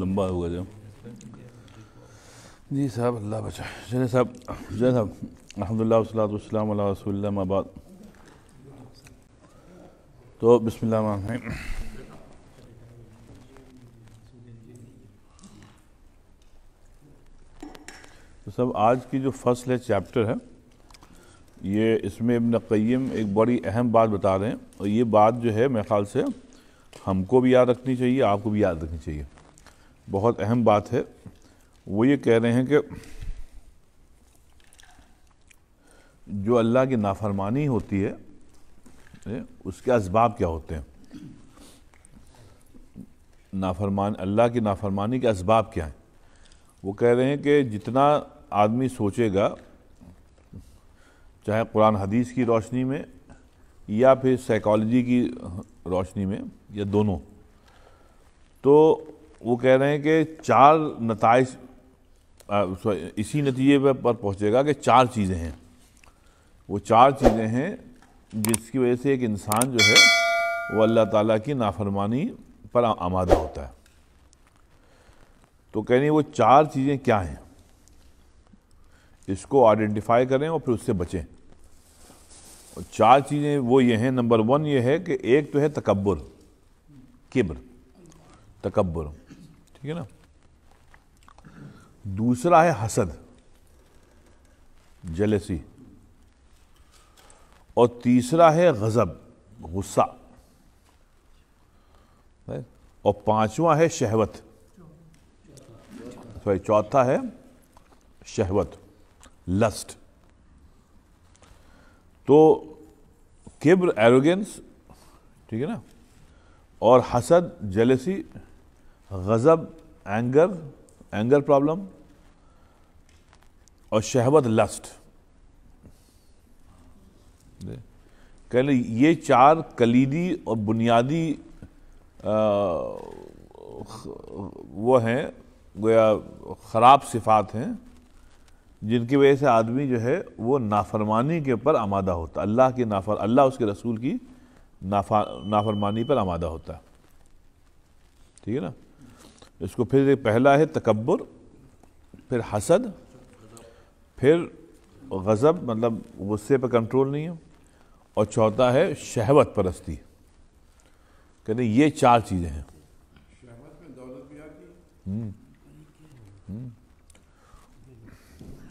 लंबा हुआ जो जी साहब अल्लाह बचा चले साहब जय साहब अलहमदिल्ला वसलाम वसलम आबाद तो बिस्मिल्लाह तो सब आज की जो फर्स्ट है चैप्टर है ये इसमें इबन क़य्यम एक बड़ी अहम बात बता रहे हैं और ये बात जो है मेरे ख्याल से हमको भी याद रखनी चाहिए आपको भी याद रखनी चाहिए बहुत अहम बात है वो ये कह रहे हैं कि जो अल्लाह की नाफरमानी होती है उसके इसबाब क्या होते हैं नाफरमान अल्लाह की नाफरमानी के इसबाब क्या हैं वो कह रहे हैं कि जितना आदमी सोचेगा चाहे कुरान हदीस की रोशनी में या फिर साइकोलॉजी की रोशनी में या दोनों तो वो कह रहे हैं कि चार नतज इसी नतीजे पर पहुँचेगा कि चार चीज़ें हैं वो चार चीज़ें हैं जिसकी वजह से एक इंसान जो है वो अल्लाह ताला की नाफरमानी पर आमादा होता है तो कह रही वो चार चीज़ें क्या हैं इसको आइडेंटिफाई करें और फिर उससे बचें और चार चीज़ें वो ये हैं नंबर वन ये है कि एक तो है तकबर किब्र तकबर ठीक है ना दूसरा है हसद जलसी और तीसरा है गज़ब गुस्सा और पांचवा है शहवत सॉरी चौथा है शहवत लस्ट तो किब्र एरोगेंस ठीक है ना और हसद जेलसी गज़ब एंगर एंगर प्रॉब्लम और शहबत लस्ट कह ये चार कलीदी और बुनियादी आ, वो हैं गोया ख़राब सिफात हैं जिनकी वजह से आदमी जो है वो नाफरमानी के ऊपर आमादा होता अल्लाह की नाफर अल्लाह उसके रसूल की नाफा नाफरमानी पर आमादा होता ठीक है ना इसको फिर पहला है तकबर फिर हसद फिर गज़ब मतलब गुस्से पर कंट्रोल नहीं है और चौथा है शहवत परस्ती कहते ये चार चीज़ें हैं हम्म। हम्म।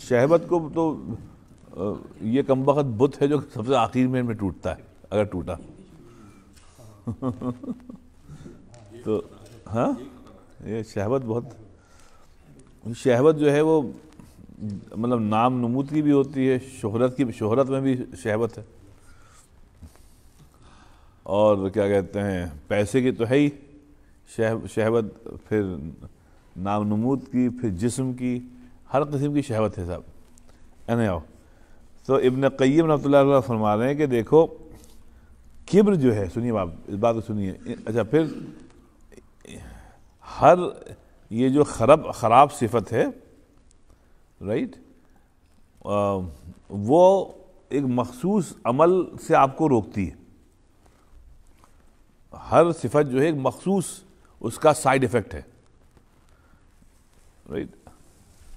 शहबत को तो ये कम वक्त बुत है जो सबसे आखिर में इनमें टूटता है अगर टूटा तो हाँ ये शहबत बहुत शहबत जो है वो मतलब नाम नमूद की भी होती है शोहरत की शोहरत में भी शहबत है और क्या कहते हैं पैसे की तो है ही शह शहबत फिर नाम नमूद की फिर जिस्म की हर किस्म की शहवत है साहब एन आओ तो इबन कैम ला फरमा रहे हैं कि देखो किब्र जो है सुनिए बाप इस बात को सुनिए अच्छा फिर हर ये जो खराब ख़राब सिफत है राइट आ, वो एक मखसूस अमल से आपको रोकती है हर सिफत जो है एक मखसूस उसका साइड इफ़ेक्ट है राइट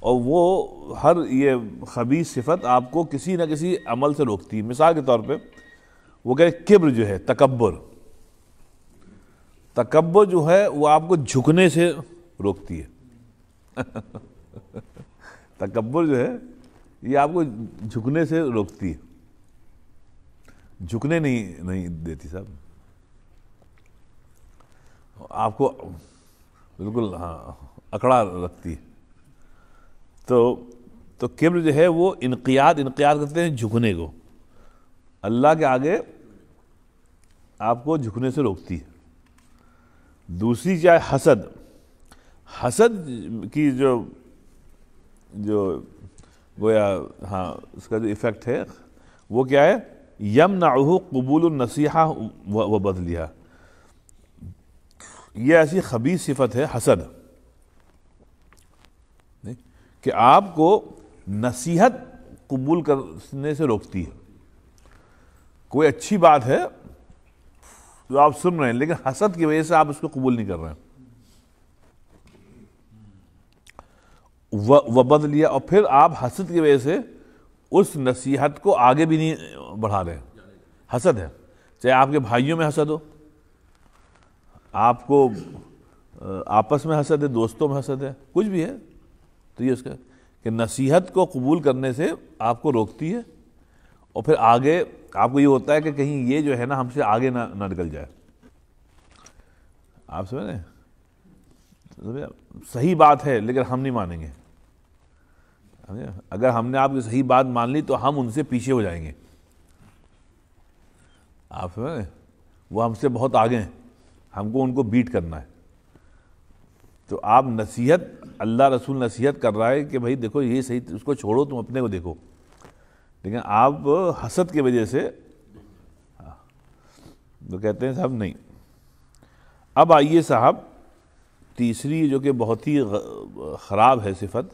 और वो हर ये खबी सिफत आपको किसी न किसी अमल से रोकती है मिसाल के तौर पे वो कहें किब्र जो है तकबर तकबर जो है वो आपको झुकने से रोकती है तकबर जो है ये आपको झुकने से रोकती है झुकने नहीं नहीं देती साहब आपको बिल्कुल हाँ अकड़ा रखती है तो तो किब्र जो है वो इनकियाद इनकियाद करते हैं झुकने को अल्लाह के आगे आपको झुकने से रोकती है दूसरी चाहे हसद हसद की जो जो गोया हाँ उसका जो इफ़ेक्ट है वो क्या है यम नाहु कबूल नसीहा व बदलिया ये ऐसी खबीस सिफत है हसद कि आपको नसीहत कबूल करने से रोकती है कोई अच्छी बात है जो तो आप सुन रहे हैं लेकिन हसद की वजह से आप उसको कबूल नहीं कर रहे हैं बद लिया और फिर आप हसद की वजह से उस नसीहत को आगे भी नहीं बढ़ा रहे हसद है चाहे आपके भाइयों में हसद हो आपको आपस में हसद है दोस्तों में हसद है कुछ भी है तो ये उसका कि नसीहत को कबूल करने से आपको रोकती है और फिर आगे आपको ये होता है कि कहीं ये जो है ना हमसे आगे ना ना निकल जाए आप समझ रहे सही बात है लेकिन हम नहीं मानेंगे अगर हमने आपकी सही बात मान ली तो हम उनसे पीछे हो जाएंगे आप समझ रहे वो हमसे बहुत आगे हैं हमको उनको बीट करना है तो आप नसीहत अल्लाह रसूल नसीहत कर रहा है कि भाई देखो ये सही उसको छोड़ो तुम अपने को देखो लेकिन आप हसद की वजह से तो कहते हैं साहब नहीं अब आइए साहब तीसरी जो कि बहुत ही ख़राब है सिफत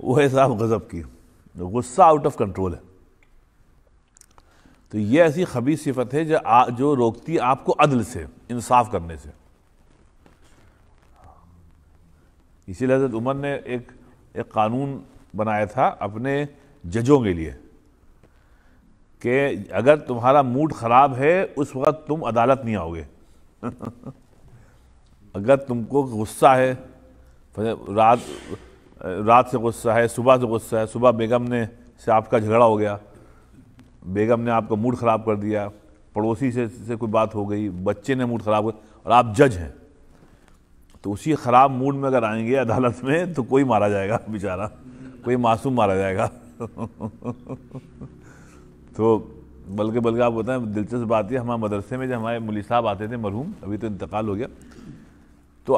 वो है साहब गज़ब की गुस्सा आउट ऑफ कंट्रोल है तो ये ऐसी खबीज सिफत है जो आ, जो रोकती आपको अदल से इंसाफ करने से इसीलिए हजरत उमर ने एक एक कानून बनाया था अपने जजों के लिए कि अगर तुम्हारा मूड ख़राब है उस वक्त तुम अदालत नहीं आओगे अगर तुमको गुस्सा है रात रात से गुस्सा है सुबह से गुस्सा है सुबह बेगम ने से आपका झगड़ा हो गया बेगम ने आपका मूड ख़राब कर दिया पड़ोसी से से कोई बात हो गई बच्चे ने मूड ख़राब कर और आप जज हैं तो उसी ख़राब मूड में अगर आएंगे अदालत में तो कोई मारा जाएगा बेचारा कोई मासूम मारा जाएगा तो बल्कि बल्कि आप बताएं दिलचस्प बात यह हमारे मदरसे में जब हमारे मुली साहब आते थे मरहूम अभी तो इंतकाल हो गया तो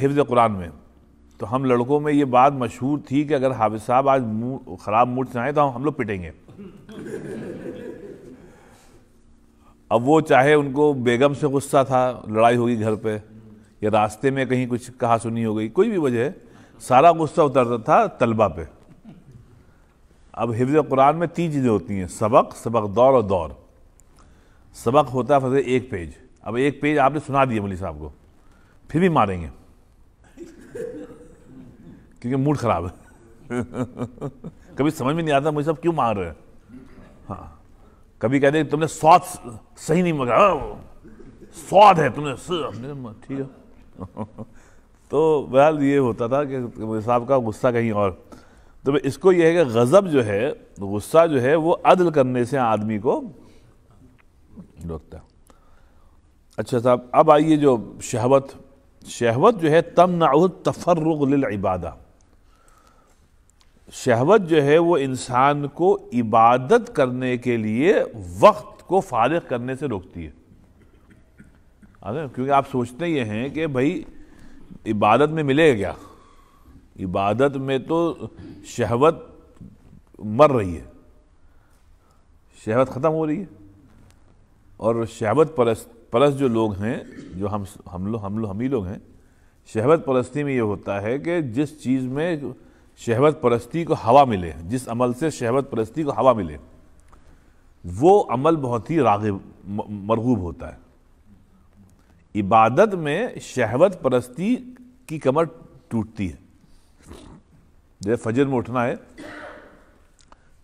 हिफ्ज़ कुरान में तो हम लड़कों में ये बात मशहूर थी कि अगर हाफिज साहब आज ख़राब मूड से आए तो हम हम लोग पिटेंगे अब वो चाहे उनको बेगम से गुस्सा था लड़ाई होगी घर पे या रास्ते में कहीं कुछ कहा सुनी हो गई कोई भी वजह सारा गुस्सा उतरता था तलबा पे अब हिफ्ज कुरान में तीन चीज़ें होती हैं सबक सबक दौर और दौर सबक होता है एक पेज अब एक पेज आपने सुना दिया मलिक साहब को फिर भी मारेंगे क्योंकि मूड ख़राब है कभी समझ में नहीं आता मुझे सब क्यों मार रहे हैं हाँ कभी कहते तुमने स्वाद सही नहीं मंगा हाँ। स्वाद है तुमने ठीक है तो बहरहाल ये होता था कि साहब का गुस्सा कहीं और तो इसको यह है कि गज़ब जो है गुस्सा जो है वो अदल करने से आदमी को रोकता अच्छा साहब अब आइए जो शहवत शहवत जो है तम नाउद तफर इबादा शहवत जो है वो इंसान को इबादत करने के लिए वक्त को फारग करने से रोकती है अरे क्योंकि आप सोचते ये हैं कि भाई इबादत में मिलेगा क्या इबादत में तो शहवत मर रही है शहवत ख़त्म हो रही है और शहवत परस्त परस जो लोग हैं जो हम हम लोग हम लोग हम ही लोग हैं शहवत परस्ती में ये होता है कि जिस चीज़ में शहवत परस्ती को हवा मिले जिस अमल से शहवत परस्ती को हवा मिले वो अमल बहुत ही रागब मरगूब होता है इबादत में शहवत परस्ती की कमर टूटती है जैसे फजर में उठना है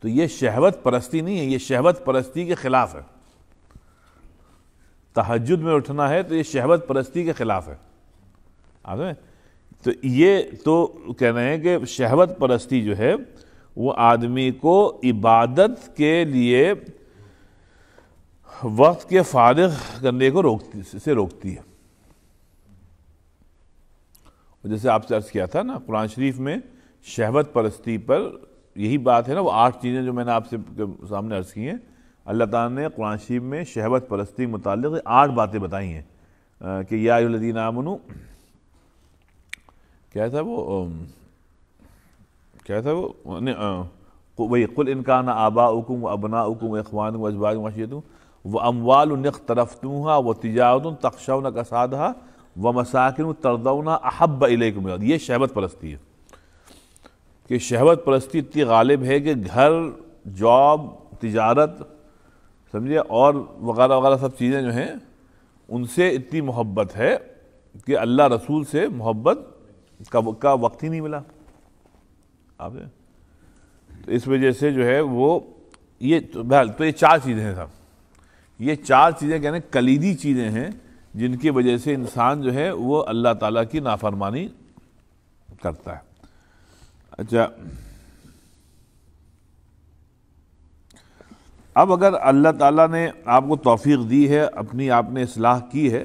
तो ये शहवत परस्ती नहीं है ये शहवत परस्ती के खिलाफ है तहजद में उठना है तो ये शहवत परस्ती के खिलाफ है आ गए तो ये तो कह रहे हैं कि शहवत परस्ती जो है वो आदमी को इबादत के लिए वक्त के फारग करने को रोकती से रोकती है जैसे आपसे अर्ज किया था ना कुरान शरीफ में शहवत परस्ती पर यही बात है ना वो आठ चीज़ें जो मैंने आपसे सामने अर्ज की हैं अल्लाह ताला ने कुरान शरीफ में शहवत परस्ती मुतल आठ बातें बताई हैं कि यादी यादीन आमनु क्या था वो क्या था वो वही कुल इनकान आबा उकुम अबना उकुम अखवान अजबाज मशीत हूँ व अमवाल तरफ़तूँा व तजारत तकशन कसादा व मसाकिन तरदौना अहब इलेकुम ये शहबत परस्ती है कि शहबत परस्ती इतनी गालिब है कि घर जॉब तजारत समझिए और वगैरह वगैरह सब चीज़ें जो हैं उनसे इतनी मोहब्बत है कि अल्लाह रसूल से मोहब्बत का, का वक्त ही नहीं मिला आपने तो इस वजह से जो है वो ये तो, तो ये चार चीज़ें हैं साहब ये चार चीज़ें कहने कलीदी चीज़ें हैं जिनकी वजह से इंसान जो है वो अल्लाह ताला की नाफरमानी करता है अच्छा अब अगर अल्लाह ताला ने आपको तोफ़ी दी है अपनी आपने असलाह की है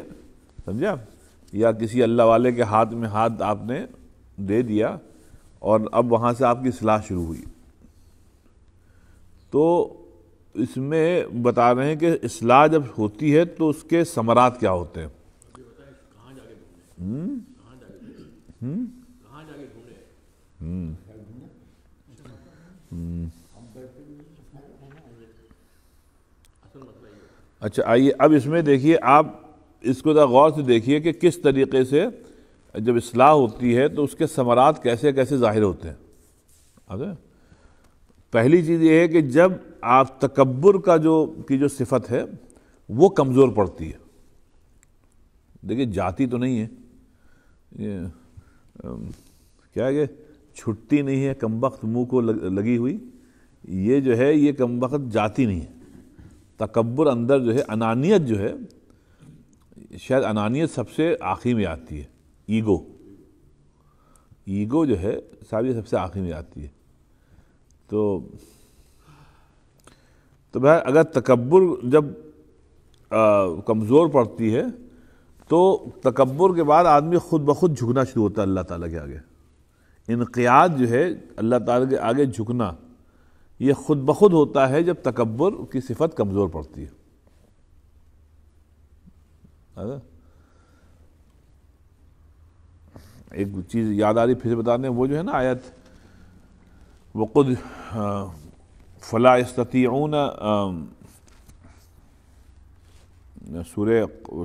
समझा या किसी अल्लाह वाले के हाथ में हाथ आपने दे दिया और अब वहाँ से आपकी सलाह शुरू हुई तो इसमें बता रहे हैं कि असलाह जब होती है तो उसके समरात क्या होते हैं हम्म? हम्म? हम्म? अच्छा आइए अब इसमें देखिए आप इसको ज़रा गौर से देखिए कि किस तरीके से जब असलाह होती है तो उसके समरात कैसे कैसे ज़ाहिर होते हैं अच्छा पहली चीज़ ये है कि जब आप तकबर का जो की जो सिफत है वो कमज़ोर पड़ती है देखिए जाति तो नहीं है ये, आ, क्या है छुट्टी नहीं है कम वक्त मुँह को लग, लगी हुई ये जो है ये कम वक्त जाती नहीं है तकबर अंदर जो है अनानियत जो है शायद अनानियत सबसे आखिर में आती है ईगो ईगो जो है साहब ये सबसे आखिर में आती है तो तो भाई अगर तकबर जब कमज़ोर पड़ती है तो तकबर के बाद आदमी ख़ुद ब खुद झुकना शुरू होता है अल्लाह ताला के आगे इनक़ियाद जो है अल्लाह ताला के आगे झुकना ये ख़ुद ब खुद होता है जब तकबर की सिफत कमज़ोर पड़ती है एक चीज़ याद आ रही फिर बताने वो जो है ना आयत वक़ुद फ़लास्तून सूर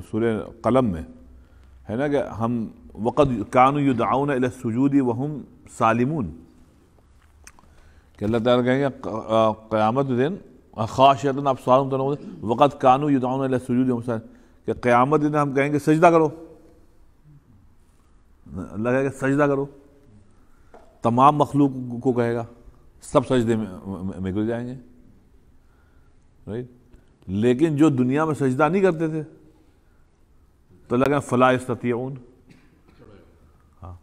सूर कलम में है ना कि हम वक़द कान युदाउन अलसजूदी वहम सालिमून कि अल्लाह ताला कहेंगे क़यामत दिन खाशतन आप साल तो वक़द कानू युदाउन अलसजूदी वहम दिन हम कहेंगे सजदा करो अल्लाह कहेंगे सजदा करो तमाम मखलूक को कहेगा सब सजदे में, में, गिर जाएंगे राइट लेकिन जो दुनिया में सजदा नहीं करते थे तो लगे फलाए इस्तून हाँ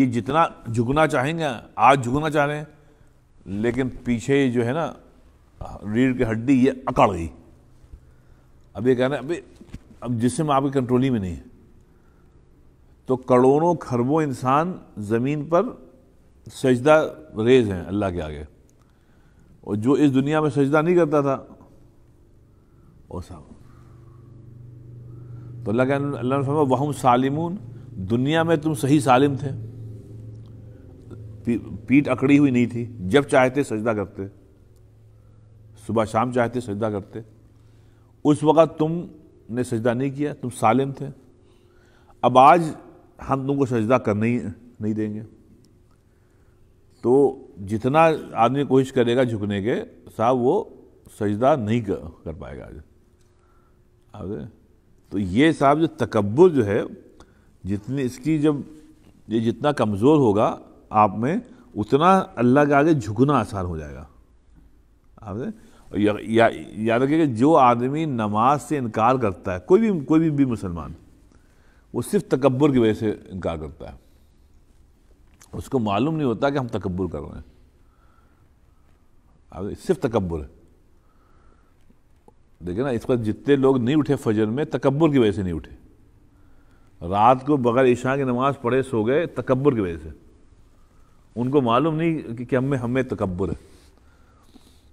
ये जितना झुकना चाहेंगे आज झुकना चाह रहे हैं लेकिन पीछे जो है ना रीढ़ की हड्डी ये अकड़ गई अब ये कह रहे हैं अभी अब जिसम आपकी कंट्रोल ही में नहीं है तो करोड़ों खरबों इंसान ज़मीन पर सजदा रेज हैं अल्लाह के आगे और जो इस दुनिया में सजदा नहीं करता था ओ साहब तो अल्लाह के अल्लाह ने वहम सालिमून दुनिया में तुम सही सालिम थे पी, पीठ अकड़ी हुई नहीं थी जब चाहते सजदा करते सुबह शाम चाहते सजदा करते उस वक़्त तुमने सजदा नहीं किया तुम सालिम थे अब आज हम तुमको सजदा करने ही नहीं देंगे तो जितना आदमी कोशिश करेगा झुकने के साहब वो सजदा नहीं कर, कर पाएगा आज तो ये साहब जो तकबर जो है जितनी इसकी जब ये जितना कमज़ोर होगा आप में उतना अल्लाह के आगे झुकना आसान हो जाएगा आपने या, या, याद रखिए कि जो आदमी नमाज से इनकार करता है कोई भी कोई भी, भी मुसलमान वो सिर्फ तकबर की वजह से इनकार करता है उसको मालूम नहीं होता कि हम तकबर कर रहे हैं अब सिर्फ तकबर है देखिए ना इस पर जितने लोग नहीं उठे फजर में तकबर की वजह से नहीं उठे रात को बगैर ईशा की नमाज पढ़े सो गए तकबर की वजह से उनको मालूम नहीं कि, कि हमें हमें तकबर है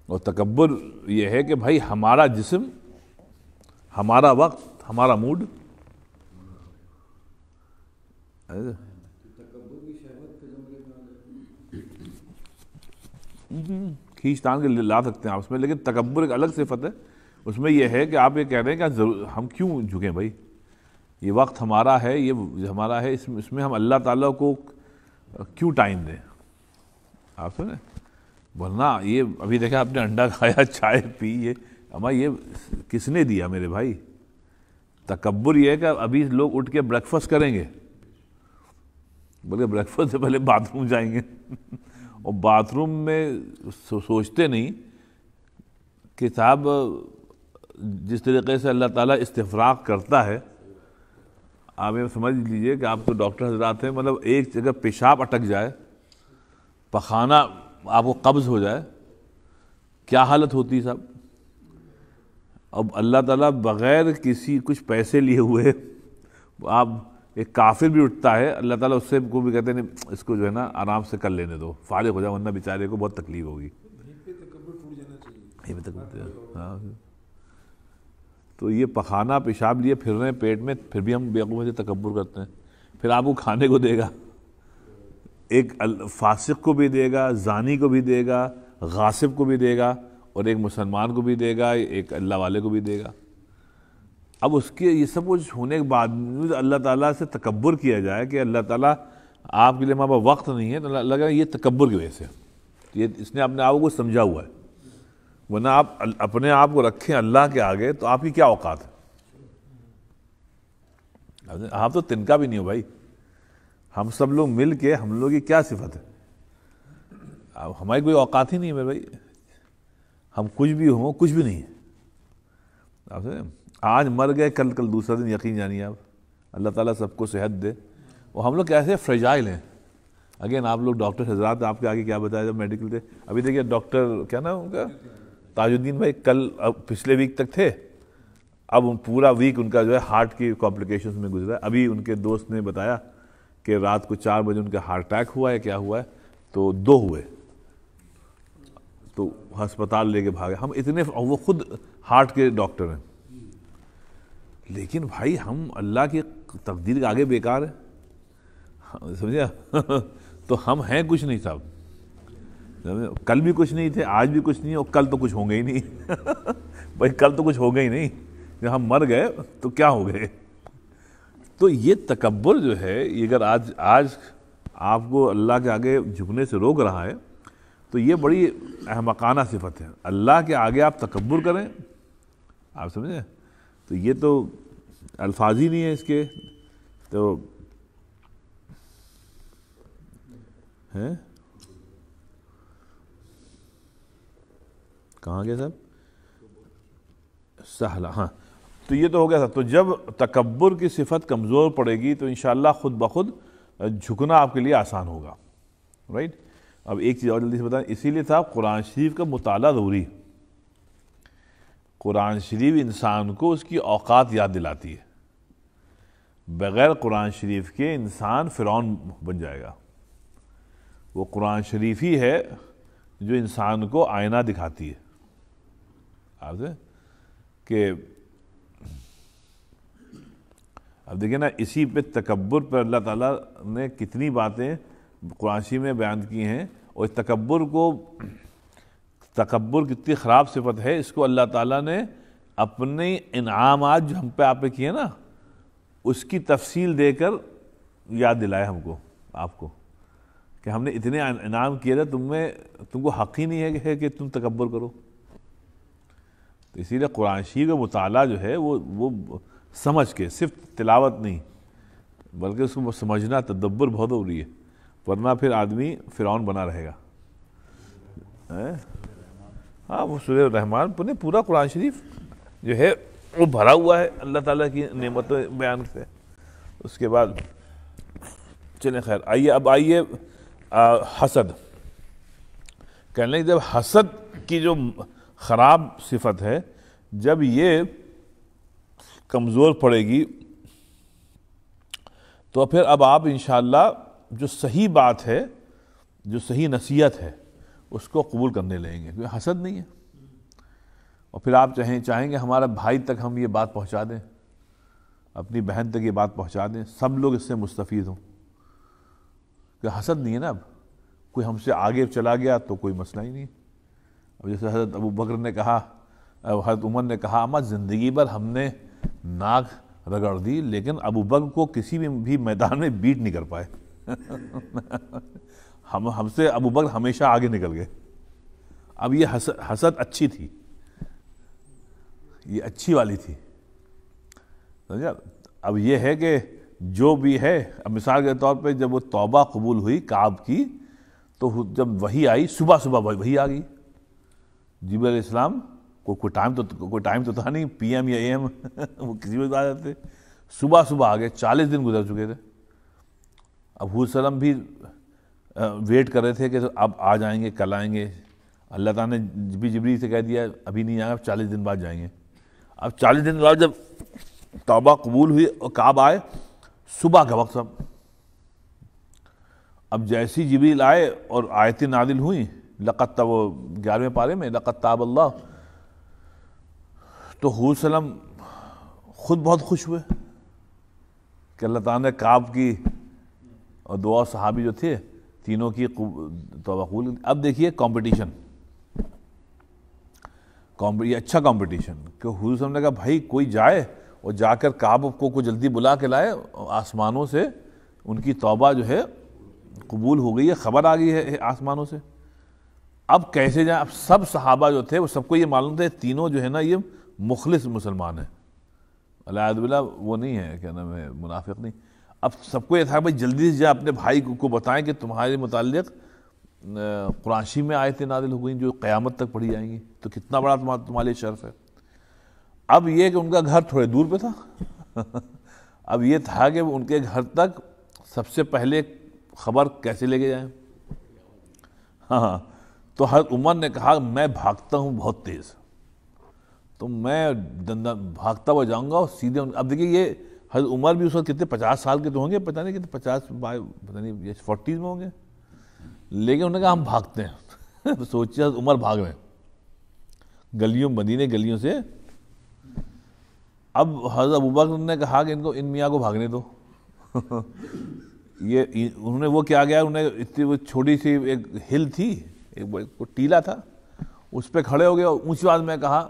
और तकबर यह है कि भाई हमारा जिस्म हमारा वक्त हमारा मूड खींच तान के ला सकते हैं आप उसमें लेकिन तकबर एक अलग सिफत है उसमें यह है कि आप ये कह रहे हैं कि हम क्यों झुकें भाई ये वक्त हमारा है ये हमारा है इसमें इसमें हम अल्लाह ताला को क्यों टाइम दें आप सुने वरना ये अभी देखा आपने अंडा खाया चाय पी ये अमा ये किसने दिया मेरे भाई तकबर ये है कि अभी लोग उठ के ब्रेकफास्ट करेंगे बोले ब्रेकफास्ट से पहले बाथरूम जाएंगे और बाथरूम में सो, सोचते नहीं कि साहब जिस तरीके से अल्लाह ताला इस्तफराक करता है आप ये समझ लीजिए कि आप तो डॉक्टर हजरात हैं मतलब एक जगह पेशाब अटक जाए पखाना आपको कब्ज़ हो जाए क्या हालत होती साहब अब अल्लाह ताला बग़ैर किसी कुछ पैसे लिए हुए आप एक काफिर भी उठता है अल्लाह ताला उससे को भी कहते हैं इसको जो है ना आराम से कर लेने दो फारिग हो जाओ वरना बेचारे को बहुत तकलीफ होगी हाँ तो ये पखाना पेशाब लिए फिर रहे हैं पेट में फिर भी हम बेवकूफ़ से तो तकबर करते हैं फिर आपको खाने को देगा एक फासिक को भी देगा जानी को भी देगा गासिब को भी देगा और एक मुसलमान को भी देगा एक अल्लाह वाले को भी देगा अब उसके ये सब कुछ होने के बाद अल्लाह ताला से तकबर किया जाए कि अल्लाह ताला आपके लिए हमारे वक्त नहीं है तो अल्लाह ये तकबर की वजह से ये इसने अपने आप को समझा हुआ है वरना आप अपने आप को रखें अल्लाह के आगे तो आपकी क्या औकात है आप तो तिनका भी नहीं हो भाई हम सब लोग मिल के हम लोग की क्या सिफत है अब हमारी कोई औकात ही नहीं है भाई हम कुछ भी हों कुछ भी नहीं है आप आज मर गए कल कल दूसरा दिन यकीन जानिए आप अल्लाह ताला सबको सेहत दे और हम लोग कैसे फ्रेजाइल हैं अगेन आप लोग डॉक्टर हजरात आपके आगे क्या बताया जब मेडिकल थे अभी देखिए डॉक्टर क्या ना उनका ताजुद्दीन भाई कल अब पिछले वीक तक थे अब उन पूरा वीक उनका जो है हार्ट की कॉम्प्लिकेशन में गुजरा अभी उनके दोस्त ने बताया कि रात को चार बजे उनका हार्ट अटैक हुआ है क्या हुआ है तो दो हुए तो अस्पताल लेके भागे हम इतने वो खुद हार्ट के डॉक्टर हैं लेकिन भाई हम अल्लाह की तकदीर के आगे बेकार है हाँ, समझे तो हम हैं कुछ नहीं साहब कल भी कुछ नहीं थे आज भी कुछ नहीं और कल तो कुछ होंगे ही नहीं भाई कल तो कुछ होगा ही नहीं जब हम मर गए तो क्या हो गए तो ये तकबर जो है ये अगर आज आज आपको अल्लाह के आगे झुकने से रोक रहा है तो ये बड़ी अहमकाना सिफत है अल्लाह के आगे आप तकबर करें आप समझें तो ये तो अल्फाज ही नहीं है इसके तो हैं कहाँ गया साहब सहला हाँ तो ये तो हो गया साहब तो जब तकबर की सिफत कमज़ोर पड़ेगी तो इन खुद ब खुद झुकना आपके लिए आसान होगा राइट अब एक चीज़ और जल्दी से बताएं इसीलिए साहब कुरान शरीफ का मुताला ज़रूरी कुरान शरीफ इंसान को उसकी औकात याद दिलाती है बग़ैर कुरान शरीफ के इंसान फ़िरौन बन जाएगा वो कुरान शरीफ ही है जो इंसान को आईना दिखाती है आप कि अब देखिए ना इसी पे तकबर पर अल्लाह ताला ने कितनी बातें कुरानशी में बयान की हैं और इस तकबर को तकबर कितनी ख़राब सिफत है इसको अल्लाह ताला ने अपने इनामात जो हम पे आप पे किए ना उसकी तफसील देकर याद दिलाया हमको आपको कि हमने इतने इनाम किए थे तुम्हें तुमको हक ही नहीं है कि, तुम तकबर करो तो इसीलिए कुरान शरीफ का मताल जो है वो वो समझ के सिर्फ तिलावत नहीं बल्कि उसको समझना तदब्बर बहुत ज़रूरी है वरना फिर आदमी फ़िरौन बना रहेगा हाँ वो सूर्य रहमान ने पूरा कुरान शरीफ जो है वो भरा हुआ है अल्लाह ताला की नेमतों बयान से उसके बाद चलें खैर आइए अब आइए हसद कहने जब हसद की जो ख़राब सिफत है जब ये कमज़ोर पड़ेगी तो फिर अब आप इन जो सही बात है जो सही नसीहत है उसको कबूल करने लगेंगे क्योंकि हसद नहीं है और फिर आप चाहें चाहेंगे हमारा भाई तक हम ये बात पहुंचा दें अपनी बहन तक ये बात पहुंचा दें सब लोग इससे मुस्तफ़ हों कि हसद नहीं है ना अब कोई हमसे आगे चला गया तो कोई मसला ही नहीं अब जैसे हजरत अबू बकर ने कहा हजरत उमर ने कहा अमां ज़िंदगी भर हमने नाक रगड़ दी लेकिन अबू बकर को किसी भी मैदान में बीट नहीं कर पाए हम हमसे अबू बकर हमेशा आगे निकल गए अब ये हस, हसद अच्छी थी ये अच्छी वाली थी समझा अब ये है कि जो भी है अब मिसाल के तौर पे जब वो तौबा कबूल हुई काब की तो जब वही आई सुबह सुबह वही, आ गई जिबल इस्लाम को कोई टाइम तो कोई टाइम तो था नहीं पीएम या एम वो किसी भी आ जाते सुबह सुबह आ गए चालीस दिन गुजर चुके थे अब हुसलम भी वेट कर रहे थे कि तो अब आ जाएंगे कल आएंगे अल्लाह ताला ने भी जबरी से कह दिया अभी नहीं आएगा चालीस दिन बाद जाएंगे अब चालीस दिन बाद जब तोबा कबूल हुई और काब आए सुबह का वक्त अब अब जैसी जबरील आए और आयतें नादिल हुई लकत वो ग्यारहवें पारे में लकत ताब अल्लाह तो हूसलम खुद बहुत खुश हुए कि अल्लाह ताला ने काब की और दुआ सहाबी जो थे तीनों की तोबूल अब देखिए कंपटीशन ये अच्छा कंपटीशन क्यों हजूर साहब ने कहा भाई कोई जाए और जाकर काब को को जल्दी बुला के लाए आसमानों से उनकी तौबा जो है कबूल हो गई है ख़बर आ गई है आसमानों से अब कैसे जाए अब सब सहाबा जो थे वो सबको ये मालूम थे तीनों जो है ना ये मुखलिस मुसलमान हैं अलादबिल्ला वो नहीं है क्या नाम है मुनाफिक नहीं अब सबको यह था भाई जल्दी से अपने भाई को, को बताएं कि तुम्हारे मुतक कुरानशी में आयतें नादिल हो गई जो क़यामत तक पढ़ी जाएंगी तो कितना बड़ा तुम्हारे तुम्हारे लिए शर्फ है अब ये कि उनका घर थोड़े दूर पे था अब ये था कि उनके घर तक सबसे पहले खबर कैसे लेके जाएं हाँ, हाँ। तो हर उमर ने कहा मैं भागता हूँ बहुत तेज़ तो मैं भागता हुआ जाऊँगा और सीधे अब देखिए ये हज़ उमर भी उस वक्त कितने पचास साल के तो होंगे पता नहीं कितने पचास बाई पता नहीं फोर्टीज में होंगे लेकिन उन्होंने कहा हम भागते हैं तो सोचिए उमर भाग रहे हैं गलियों मदीने गलियों से अब हजरत अबू बकर ने कहा कि इनको इन मियाँ को भागने दो ये उन्होंने वो क्या गया उन्हें इतनी वो छोटी सी एक हिल थी एक, एक टीला था उस पर खड़े हो गए और ऊँची आवाज में कहा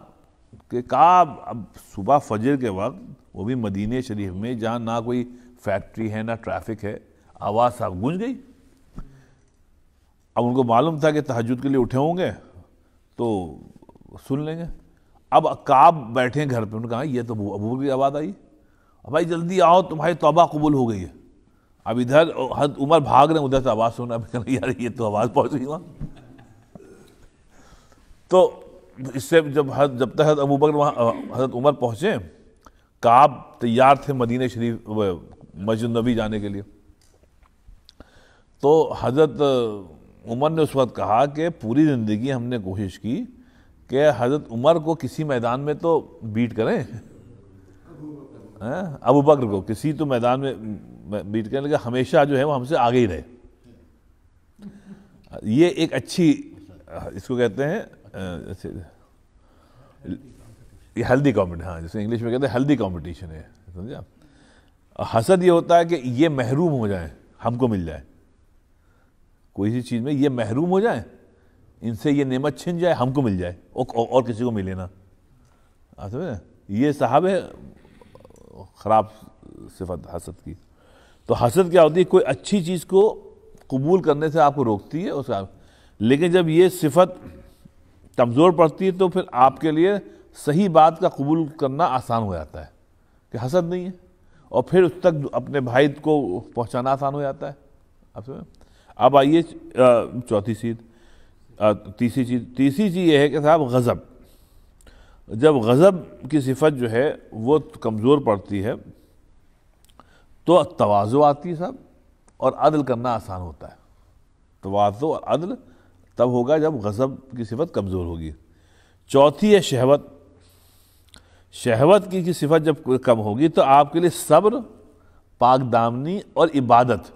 कि का अब सुबह फजर के वक्त वो भी मदीने शरीफ में जहाँ ना कोई फैक्ट्री है ना ट्रैफिक है आवाज़ साहब गूंज गई अब उनको मालूम था कि तहजद के लिए उठे होंगे तो सुन लेंगे अब काब बैठे घर पे उन्होंने कहा ये तो अबू की आवाज़ आई अब भाई जल्दी आओ तुम्हारी तोबा कबूल हो गई है अब इधर हद उमर भाग रहे उधर से आवाज़ सुन रहे यार ये तो आवाज़ पहुँच गई वहाँ तो इससे जब हद जब तक हद अबू बकर वहाँ हजरत उमर पहुँचे काब तैयार थे मदीन शरीफ मस्जिद नबी जाने के लिए तो हज़रत उमर ने उस वक्त कहा कि पूरी ज़िंदगी हमने कोशिश की कि हज़रत उमर को किसी मैदान में तो बीट करें अबू बकर को किसी तो मैदान में बीट करें लेकिन हमेशा जो है वो हमसे आगे ही रहे ये एक अच्छी इसको कहते हैं ये हेल्दी कॉम्पिटी हाँ जैसे इंग्लिश में कहते हैं हेल्दी कॉम्पिटिशन है समझा हसद ये होता है कि ये महरूम हो जाए हमको मिल जाए कोई सी चीज़ में ये महरूम हो जाए इनसे ये नेमत छिन जाए हमको मिल जाए और, और किसी को मिले ना आप समझे ये साहब है ख़राब सिफत हसद की तो हसद क्या होती है कोई अच्छी चीज़ को कबूल करने से आपको रोकती है उसका लेकिन जब ये सिफत कमज़ोर पड़ती है तो फिर आपके लिए सही बात का कबूल करना आसान हो जाता है कि हसद नहीं है और फिर उस तक अपने भाई को पहुंचाना आसान हो जाता है आप अब आइए चौथी चीज तीसरी चीज़ तीसरी चीज़ ये है कि साहब गज़ब जब गज़ब की सिफत जो है वो कमज़ोर पड़ती है तो तोज़ो आती है साहब और अदल करना आसान होता है तोज़ो और अदल तब होगा जब गज़ब की सिफत कमज़ोर होगी चौथी है शहवत शहवत की, की सिफत जब कम होगी तो आपके लिए सब्र पाकदामनी और इबादत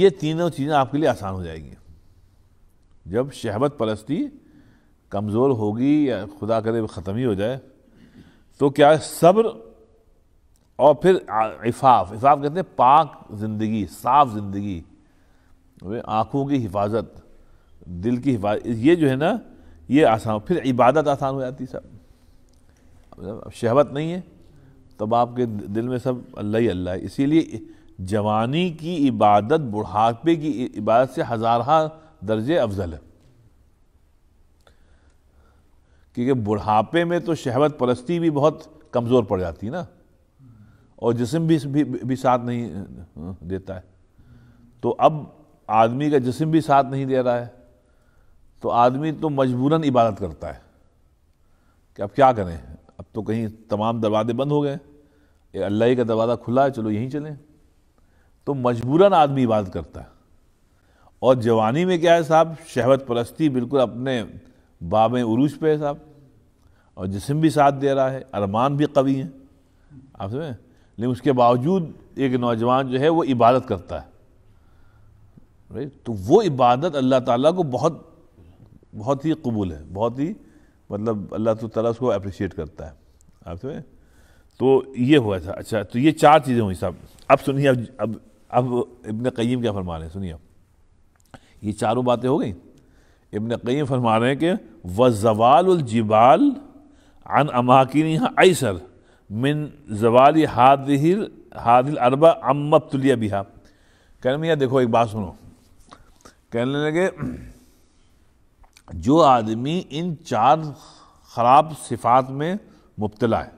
ये तीनों चीज़ें आपके लिए आसान हो जाएगी जब शहवत परस्ती कमज़ोर होगी या खुदा करे ख़त्म ही हो जाए तो क्या है सब्र और फिर इफ़ाफ़ इफ़ाफ़ कहते हैं पाक ज़िंदगी साफ ज़िंदगी आँखों की हिफाजत दिल की हिफाजत ये जो है ना ये आसान फिर इबादत आसान हो जाती सब शहवत नहीं है तब आपके दिल में सब अल्लाह ही अल्लाह है इसीलिए जवानी की इबादत बुढ़ापे की इबादत से हज़ारहा दर्जे अफजल है क्योंकि बुढ़ापे में तो शहवत परस्ती भी बहुत कमज़ोर पड़ जाती है ना और जिसम भी, भी भी साथ नहीं अं, देता है तो अब आदमी का जिसम भी साथ नहीं दे रहा है तो आदमी तो मजबूरन इबादत करता है कि अब क्या करें तो कहीं तमाम दरवाजे बंद हो गए अल्लाह का दरवाज़ा खुला है चलो यहीं चलें तो मजबूरन आदमी इबादत करता है और जवानी में क्या है साहब शहवत परस्ती बिल्कुल अपने बाब उरूज पे है साहब और जिसम भी साथ दे रहा है अरमान भी कवि हैं आप समझें लेकिन उसके बावजूद एक नौजवान जो है वो इबादत करता है राइट तो वो इबादत अल्लाह ताला को बहुत बहुत ही कबूल है बहुत ही मतलब अल्लाह तो उसको अप्रिशिएट करता है आप समझे तो, तो ये हुआ था अच्छा तो ये चार चीज़ें हुई साहब अब सुनिए अब अब अब इबन कईम क्या फरमा रहे हैं सुनिए अब ये चारों बातें हो गई इबन कईम फरमा रहे हैं कि व जवालजिबाल अन अमाकिन ऐसर मिन जवाल हादिल हादिल अरबा अम्मतलिया बिहा कहने रहे देखो एक बात सुनो कहने लगे जो आदमी इन चार ख़राब सिफात में मुबतला है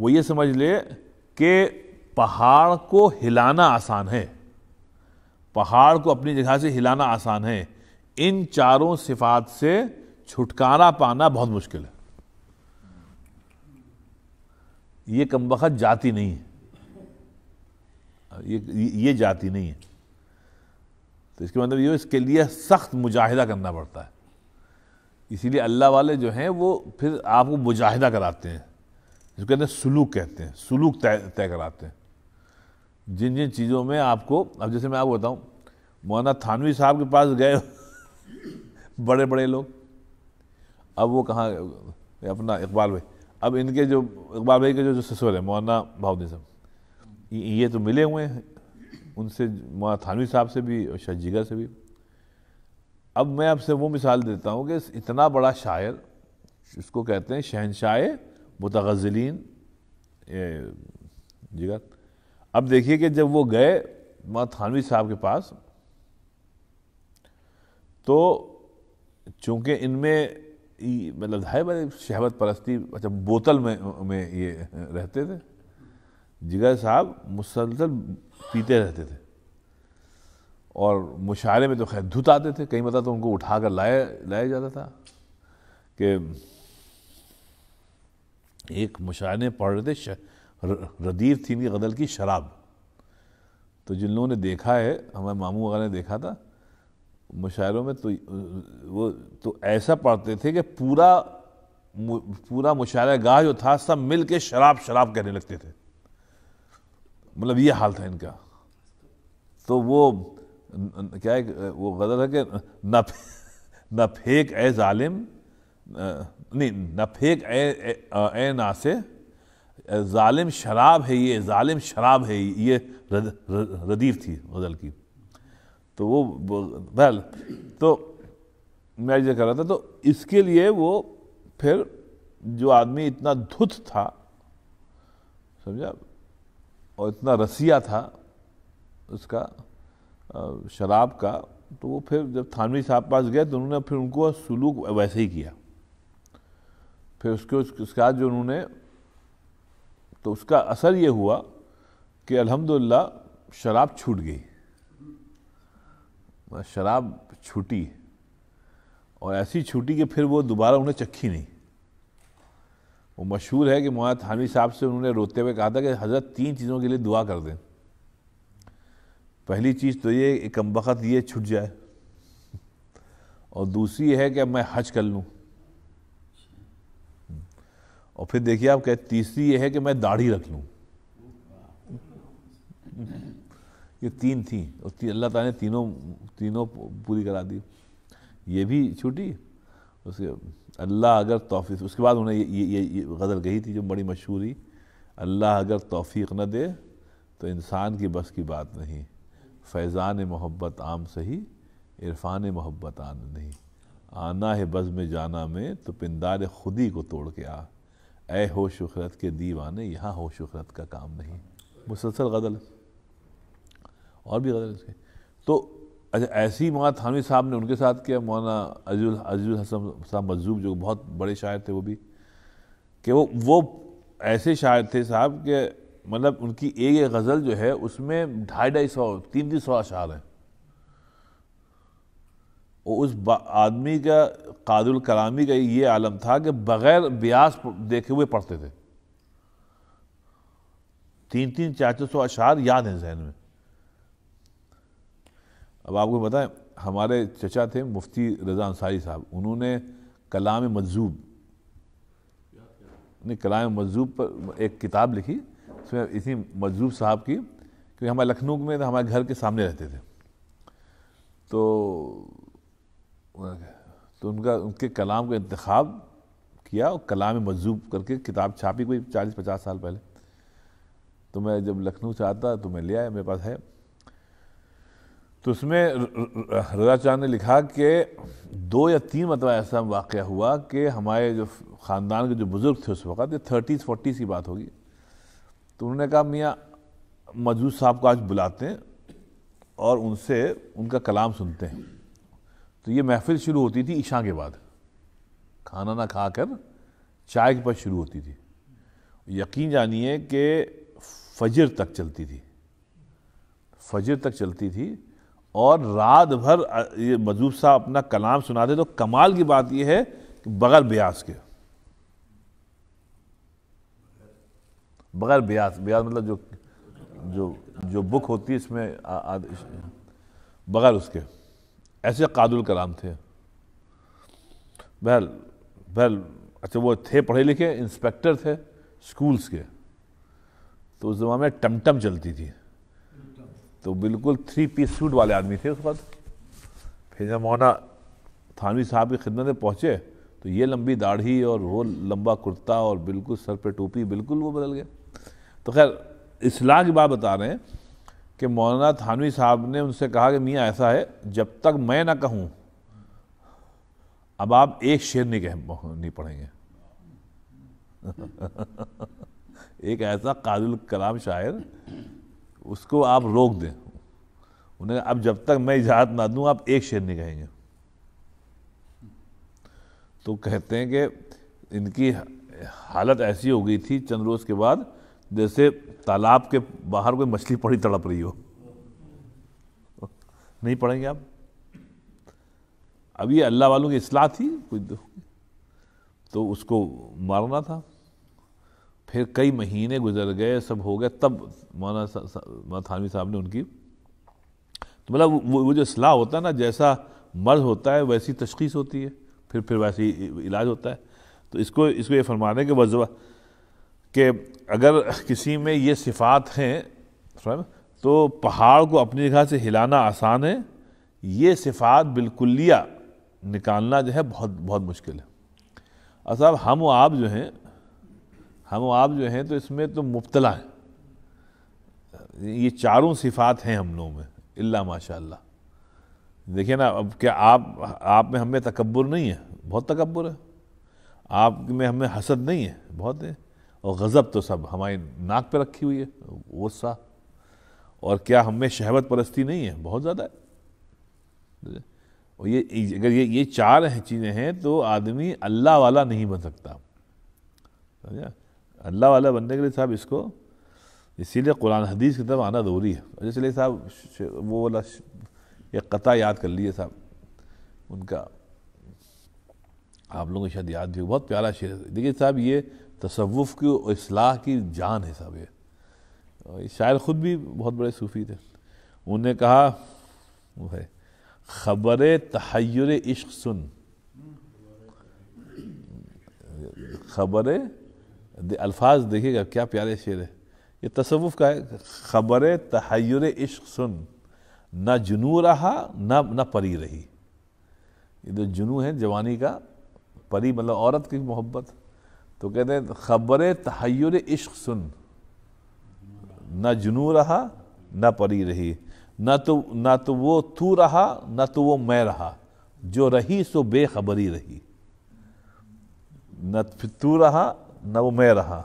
वो ये समझ ले कि पहाड़ को हिलाना आसान है पहाड़ को अपनी जगह से हिलाना आसान है इन चारों सिफात से छुटकारा पाना बहुत मुश्किल है ये कम वक्त जाती नहीं है ये ये जाती नहीं है तो इसके मतलब ये इसके लिए सख्त मुजाहिदा करना पड़ता है इसीलिए अल्लाह वाले जो हैं वो फिर आपको मुजाहिदा कराते हैं जो कहते हैं सलूक कहते हैं सलूक तय तय कराते हैं जिन जिन चीज़ों में आपको अब जैसे मैं आपको बताऊँ मौलाना थानवी साहब के पास गए बड़े बड़े लोग अब वो कहाँ अपना इकबाल भाई अब इनके जो इकबाल भाई के जो जो ससुर हैं मौलाना भावदी साहब ये तो मिले हुए हैं उनसे मौलाना थानवी साहब से भी और शजीगर से भी अब मैं आपसे वो मिसाल देता हूँ कि इतना बड़ा शायर इसको कहते हैं शहनशाह मुतगज़लिन जिगर अब देखिए कि जब वो गए माँ थानवी साहब के पास तो चूँकि इनमें मतलब है बड़े शहबत परस्ती अच्छा बोतल में में ये रहते थे जिगर साहब मुसलसल पीते रहते थे और मुशायरे में तो खैर धुत आते थे कई मतलब तो उनको उठा कर लाया लाया जाता था कि एक मुशायरे में पढ़ रहे थे रदीर थी इनकी गदल की शराब तो जिन लोगों ने देखा है हमारे मामू वगैरह ने देखा था मुशायरों में तो वो तो ऐसा पढ़ते थे कि पूरा पूरा मुशायरा गाह जो था सब मिल के शराब शराब कहने लगते थे मतलब ये हाल था इनका तो वो क्या है वो गजल है कि न न फेंक ए ालिम नहीं न फेंक ए ए नासे ालिम शराब है ये ालिम शराब है ये रद, रदीफ थी गजल की तो वो बहल तो मैं ये कह रहा था तो इसके लिए वो फिर जो आदमी इतना धुत था समझा और इतना रसिया था उसका शराब का तो वो फिर जब थानवी साहब पास गए तो उन्होंने फिर उनको सलूक वैसे ही किया फिर उसके उसके बाद जो उन्होंने तो उसका असर ये हुआ कि अल्हम्दुलिल्लाह शराब छूट गई मतलब शराब छूटी और ऐसी छूटी कि फिर वो दोबारा उन्हें चखी नहीं वो मशहूर है कि मौलाना थानवी साहब से उन्होंने रोते हुए कहा था कि हज़रत तीन चीज़ों के लिए दुआ कर दें पहली चीज़ तो ये कम वक़्त ये छुट जाए और दूसरी है कि अब मैं हज कर लूँ और फिर देखिए आप कह तीसरी ये है कि मैं दाढ़ी रख लूँ ये तीन थी और ती, अल्लाह ताला ने तीनों तीनों पूरी करा दी ये भी छुट्टी उसके अल्लाह अगर तोफ़ी उसके बाद उन्हें ये ये, ये, ये गज़ल कही थी जो बड़ी मशहूरी अल्लाह अगर तोफ़ी न दे तो इंसान की बस की बात नहीं फैज़ान मोहब्बत आम सही इरफान मोहब्बत आन नहीं आना है बज़ में जाना में तो पिंदार खुदी को तोड़ के आ ए हो शुखरत के दीवाने यहाँ हो शुखरत का काम नहीं मुसलसल गज़ल और भी गज़ल इसके तो अच्छा ऐसी माँ थानवी साहब ने उनके साथ किया मौना अजुल अजुल हसन साहब मजूब जो बहुत बड़े शायर थे वो भी कि वो वो ऐसे शायर थे साहब के मतलब उनकी एक एक गज़ल जो है उसमें ढाई ढाई सौ तीन तीन सौ अशार हैं उस आदमी का कादुल कलामी का ये आलम था कि बग़ैर ब्यास देखे हुए पढ़ते थे तीन तीन चार चार सौ अशार याद हैं जहन में अब आपको बताएं हमारे चचा थे मुफ्ती रजा अंसारी साहब उन्होंने कलाम मजूब नहीं कलाम मजूब पर एक किताब लिखी साथ इसी मजरूब साहब की क्योंकि हमारे लखनऊ में तो हमारे घर के सामने रहते थे तो तो उनका उनके कलाम का इंतखब किया और कलाम मजूब करके किताब छापी कोई चालीस पचास साल पहले तो मैं जब लखनऊ से आता तो मैं ले आया मेरे पास है तो उसमें रजा चांद ने लिखा कि दो या तीन मतलब ऐसा वाक़ हुआ कि हमारे जो ख़ानदान के जो बुज़ुर्ग थे उस वक्त ये थर्टीज़ फोर्टीज़ की बात होगी तो उन्होंने कहा मियाँ मजूद साहब को आज बुलाते हैं और उनसे उनका कलाम सुनते हैं तो ये महफिल शुरू होती थी ईशा के बाद खाना ना खा कर चाय के पास शुरू होती थी यकीन जानिए कि फजर तक चलती थी फजर तक चलती थी और रात भर ये मजूब साहब अपना कलाम सुनाते तो कमाल की बात यह है कि बगैर ब्याज के बगैर ब्याज ब्याज मतलब जो जो जो बुक होती है इसमें बगैर उसके ऐसे कादुल कलाम थे बहल बहल अच्छा वो थे पढ़े लिखे इंस्पेक्टर थे स्कूल्स के तो उस जमाने में टमटम चलती थी तो बिल्कुल थ्री पीस सूट वाले आदमी थे उसके बाद फिर जब मौना थानवी साहब की खिदमत में पहुँचे तो ये लंबी दाढ़ी और वो लंबा कुर्ता और बिल्कुल सर पे टोपी बिल्कुल वो बदल गया तो खैर इसलाह की बात बता रहे हैं कि मौलाना थानवी साहब ने उनसे कहा कि मियाँ ऐसा है जब तक मैं ना कहूँ अब आप एक शेर नहीं कह नहीं पढ़ेंगे एक ऐसा काजुल कलाम शायर उसको आप रोक दें उन्हें अब जब तक मैं इजाज़त ना दूँ आप एक शेर नहीं कहेंगे तो कहते हैं कि इनकी हालत ऐसी हो गई थी चंद रोज़ के बाद जैसे तालाब के बाहर कोई मछली पड़ी तड़प रही हो नहीं पढ़ेंगे आप अब ये अल्लाह वालों की असलाह थी कोई तो उसको मारना था फिर कई महीने गुजर गए सब हो गए तब मौना मौना थानवी साहब ने उनकी तो मतलब वो, वो जो इसलाह होता है ना जैसा मर्ज होता है वैसी तशखीस होती है फिर फिर वैसे इलाज होता है तो इसको इसको ये फरमाने के वजह कि अगर किसी में ये सिफ़ात हैं तो पहाड़ को अपनी जगह से हिलाना आसान है ये सिफ़ात बिल्कुलिया निकालना जो है बहुत बहुत मुश्किल है और साहब हम आप जो हैं हम आप जो हैं तो इसमें तो मुबतला हैं ये चारों सिफ़ात हैं हम लोगों में अल्ला माशा देखिए ना अब क्या आप आप में हमें तकबर नहीं है बहुत तकबर है आप में हमें हसद नहीं है बहुत है और गज़ब तो सब हमारी नाक पे रखी हुई है गुस्सा और क्या हम में शहवत परस्ती नहीं है बहुत ज़्यादा है और ये अगर ये ये चार हैं चीज़ें हैं तो आदमी अल्लाह वाला नहीं बन सकता समझा अल्लाह वाला बनने के लिए साहब इसको इसीलिए कुरान हदीस की तरफ आना ज़रूरी है अच्छा इसलिए साहब वो वाला ये कता याद कर लिए साहब उनका आप लोगों को शायद याद भी बहुत प्यारा शेर देखिए साहब ये तसवुफ़ की असलाह की जान है सब ये शायर ख़ुद भी बहुत बड़े सूफ़ी थे उन्होंने कहा वो है ख़बर तहयर इश्क सुन ख़बर दे, अल्फाज देखिएगा क्या प्यारे शेर है ये तसवुफ़ का है ख़बर तहयर इश्क सुन ना जुनू रहा ना ना परी रही ये जो जुनू है जवानी का परी मतलब औरत की मोहब्बत तो कहते हैं खबर तहैर इश्क सुन न जुनू रहा न परी रही न तो ना तो वो तू रहा न तो वो मैं रहा जो रही सो बेखबरी रही न तू रहा न वो मैं रहा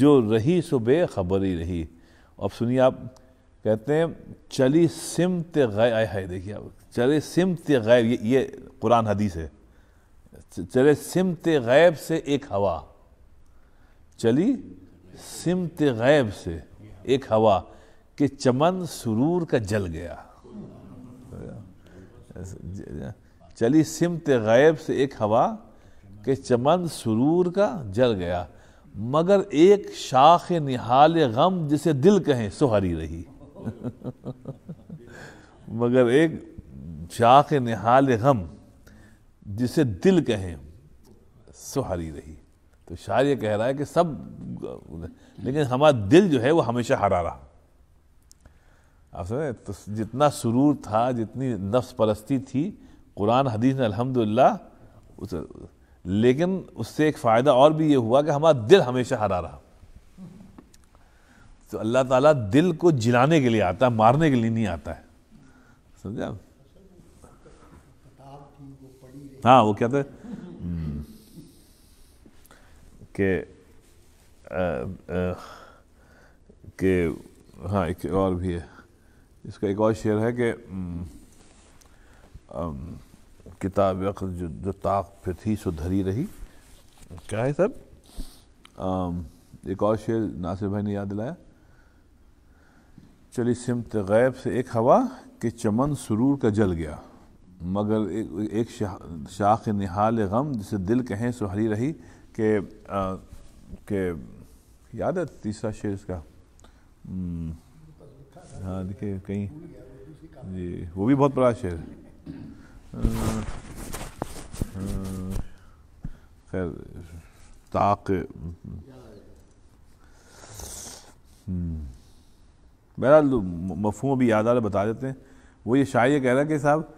जो रही सो बेखबरी रही अब सुनिए आप कहते हैं चली सिमत गैर है देखिए आप सिम सिमत गैर ये ये कुरान हदीस है चले सिमत गैब से एक हवा चली सिमत गैब से एक हवा कि चमन सुरूर का जल गया चली सिमत गैब से एक हवा कि चमन सुरूर का जल गया मगर एक शाख निहाल गम जिसे दिल कहें सुहरी रही मगर एक शाख निहाल गम जिसे दिल कहें सो हरी रही तो शायर ये कह रहा है कि सब लेकिन हमारा दिल जो है वो हमेशा हरा रहा आप समझे तो जितना सुरूर था जितनी नफ्स परस्ती थी कुरान हदीस ने अल्हम्दुलिल्लाह उस लेकिन उससे एक फ़ायदा और भी ये हुआ कि हमारा दिल हमेशा हरा रहा तो अल्लाह ताला दिल को जिलाने के लिए आता है मारने के लिए नहीं आता है समझा हाँ वो क्या था के हाँ एक और भी है इसका एक और शेर है कि किताब अक्ल जो, जो ताक पे थी सो धरी रही क्या है सब एक और शेर नासिर भाई ने याद दिलाया चली सिमत गैब से एक हवा कि चमन सुरूर का जल गया मगर एक, एक शाख निहाल गम जिसे दिल कहें सुहरी रही के आ, के याद है तीसरा शेर इसका हम्म, हाँ देखिए कहीं जी वो भी बहुत बड़ा शेर खैर ताक हम्म, बहरहाल मफहूम भी याद आ रहा बता देते हैं वो ये शायर कह रहा है कि साहब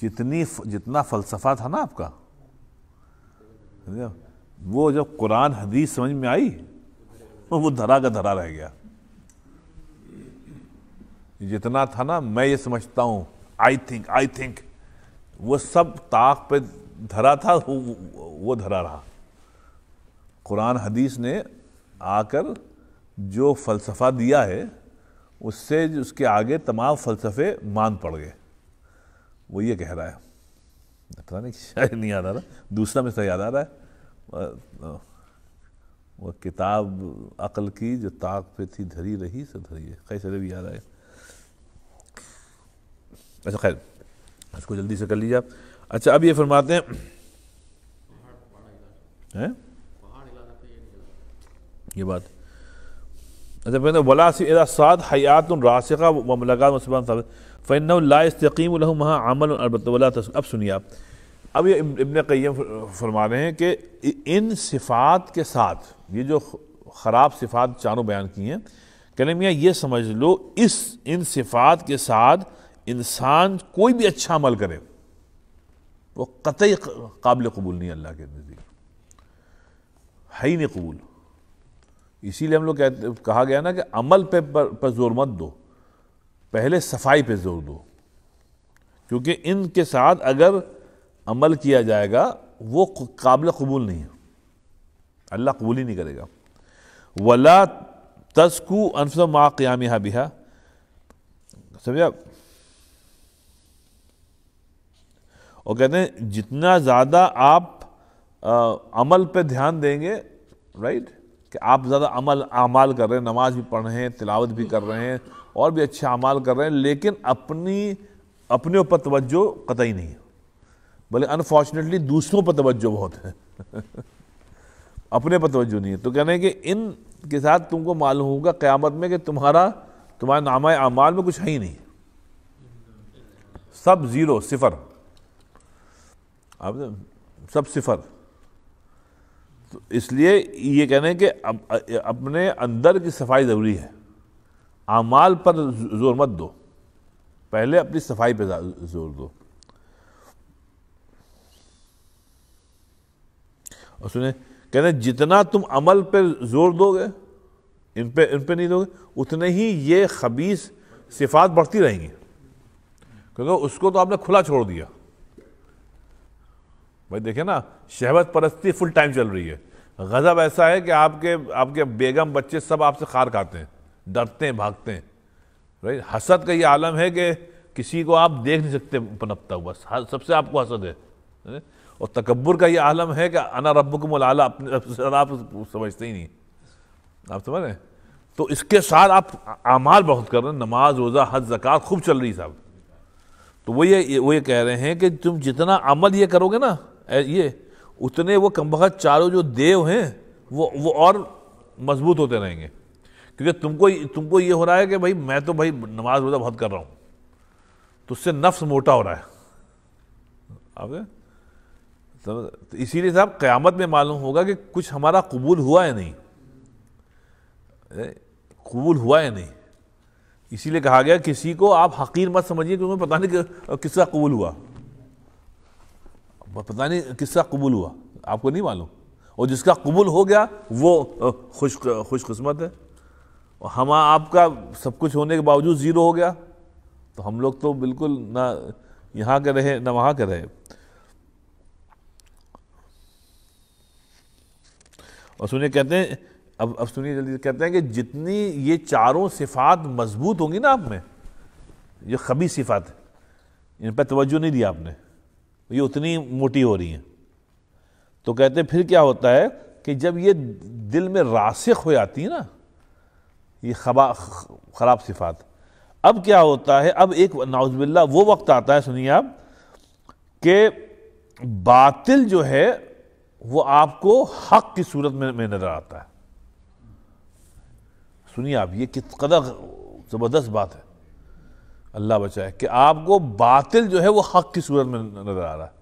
जितनी जितना फलसफा था ना आपका वो जब कुरान हदीस समझ में आई तो वो धरा का धरा रह गया जितना था ना मैं ये समझता हूँ आई थिंक आई थिंक वो सब ताक पे धरा था वो, वो धरा रहा कुरान हदीस ने आकर जो फलसफ़ा दिया है उससे उसके आगे तमाम फलसफे मान पड़ गए वो ये कह रहा है पता नहीं शायद नहीं याद आ रहा दूसरा मिसरा याद आ रहा है वह किताब अकल की जो ताक पे थी धरी रही सो धरी है कई सारे भी याद आए अच्छा खैर इसको जल्दी से कर लीजिए आप अच्छा अब ये फरमाते हैं है? ये बात अच्छा मैंने वला से हयात रासिका व मलकात साबित फ़ैन लाइसम वहाँ अमल अब सुनिए आप अब ये इबन कैम फरमा रहे हैं कि इन सिफ़ात के साथ ये जो ख़राब सिफ़ात चारों बयान की हैं कहने मियाँ ये समझ लो इस इन सिफ़ात के साथ इंसान कोई भी अच्छा अमल करे वो कतई काबिल कबूल नहीं अल्लाह के नज़दीक है ही नहीं कबूल इसीलिए हम लोग कहते कहा गया ना कि अमल पे पर, पर जोर मत दो पहले सफाई पे जोर दो क्योंकि इनके साथ अगर अमल किया जाएगा वो काबिल कबूल नहीं है अल्लाह कबूल ही नहीं करेगा वला तस्कू अनफ मा क़्याम बिहा समझा और कहते हैं जितना ज़्यादा आप आ, अमल पे ध्यान देंगे राइट कि आप ज़्यादा अमल अमाल कर रहे हैं नमाज भी पढ़ रहे हैं तिलावत भी कर रहे हैं और भी अच्छे अमाल कर रहे हैं लेकिन अपनी अपने ऊपर तवज्जो कतई नहीं है बोले अनफॉर्चुनेटली दूसरों पर तवज्जो बहुत है अपने पर तवज्जो नहीं है तो कहने कि इन के साथ तुमको मालूम होगा क़्यामत में कि तुम्हारा तुम्हारे नामा अमाल में कुछ है ही नहीं सब ज़ीरो सिफर अब सब सिफर तो इसलिए ये कहने कि अपने अंदर की सफाई ज़रूरी है अमाल पर जोर मत दो पहले अपनी सफाई पे जोर दो और सुने कह रहे जितना तुम अमल पर जोर दोगे इन पे इन पे नहीं दोगे उतने ही ये खबीस सिफात बढ़ती रहेंगी क्योंकि उसको तो आपने खुला छोड़ दिया भाई देखे ना शहबत परस्ती फुल टाइम चल रही है गज़ब ऐसा है कि आपके आपके बेगम बच्चे सब आपसे खार खाते हैं डरते हैं भागते हैं राइट हसद का ये आलम है कि किसी को आप देख नहीं सकते पनपता हुआ सबसे आपको हसद है और तकबर का ये आलम है कि अना रब को मलाला अपने आप समझते ही नहीं आप समझ रहे हैं तो इसके साथ आप आमाल बहुत कर रहे हैं नमाज रोज़ा हज जक़ात खूब चल रही साहब तो वो ये वो ये कह रहे हैं कि तुम जितना अमल ये करोगे ना ये उतने वो कम चारों जो देव हैं वो वो और मजबूत होते रहेंगे क्योंकि तुमको तुमको ये हो रहा है कि भाई मैं तो भाई नमाज रोज़ा बहुत कर रहा हूँ तो उससे नफ्स मोटा हो रहा है आप तो इसीलिए साहब क़यामत में मालूम होगा कि कुछ हमारा कबूल हुआ है नहीं कबूल हुआ है नहीं इसीलिए कहा गया किसी को आप हकीर मत समझिए क्योंकि पता नहीं किसका कबूल हुआ पता नहीं किसका कबूल हुआ आपको नहीं मालूम और जिसका कबूल हो गया वो खुश खुशकस्मत है हम आपका सब कुछ होने के बावजूद ज़ीरो हो गया तो हम लोग तो बिल्कुल ना यहाँ के रहे ना वहाँ के रहे और सुनिए कहते हैं अब अब सुनिए जल्दी कहते हैं कि जितनी ये चारों सिफात मजबूत होंगी ना आप में ये खबी सिफात इन पर तवज्जो नहीं दिया आपने ये उतनी मोटी हो रही हैं तो कहते फिर क्या होता है कि जब ये दिल में रासिक हो जाती है ना ये खबा ख़राब सिफात अब क्या होता है अब एक नाउजबिल्ला वो वक्त आता है सुनिए आप कि बातिल जो है वो आपको हक की सूरत में, में नजर आता है सुनिए आप ये कित कदर ज़बरदस्त बात है अल्लाह बचाए कि आपको बातिल जो है वो हक की सूरत में नजर आ रहा है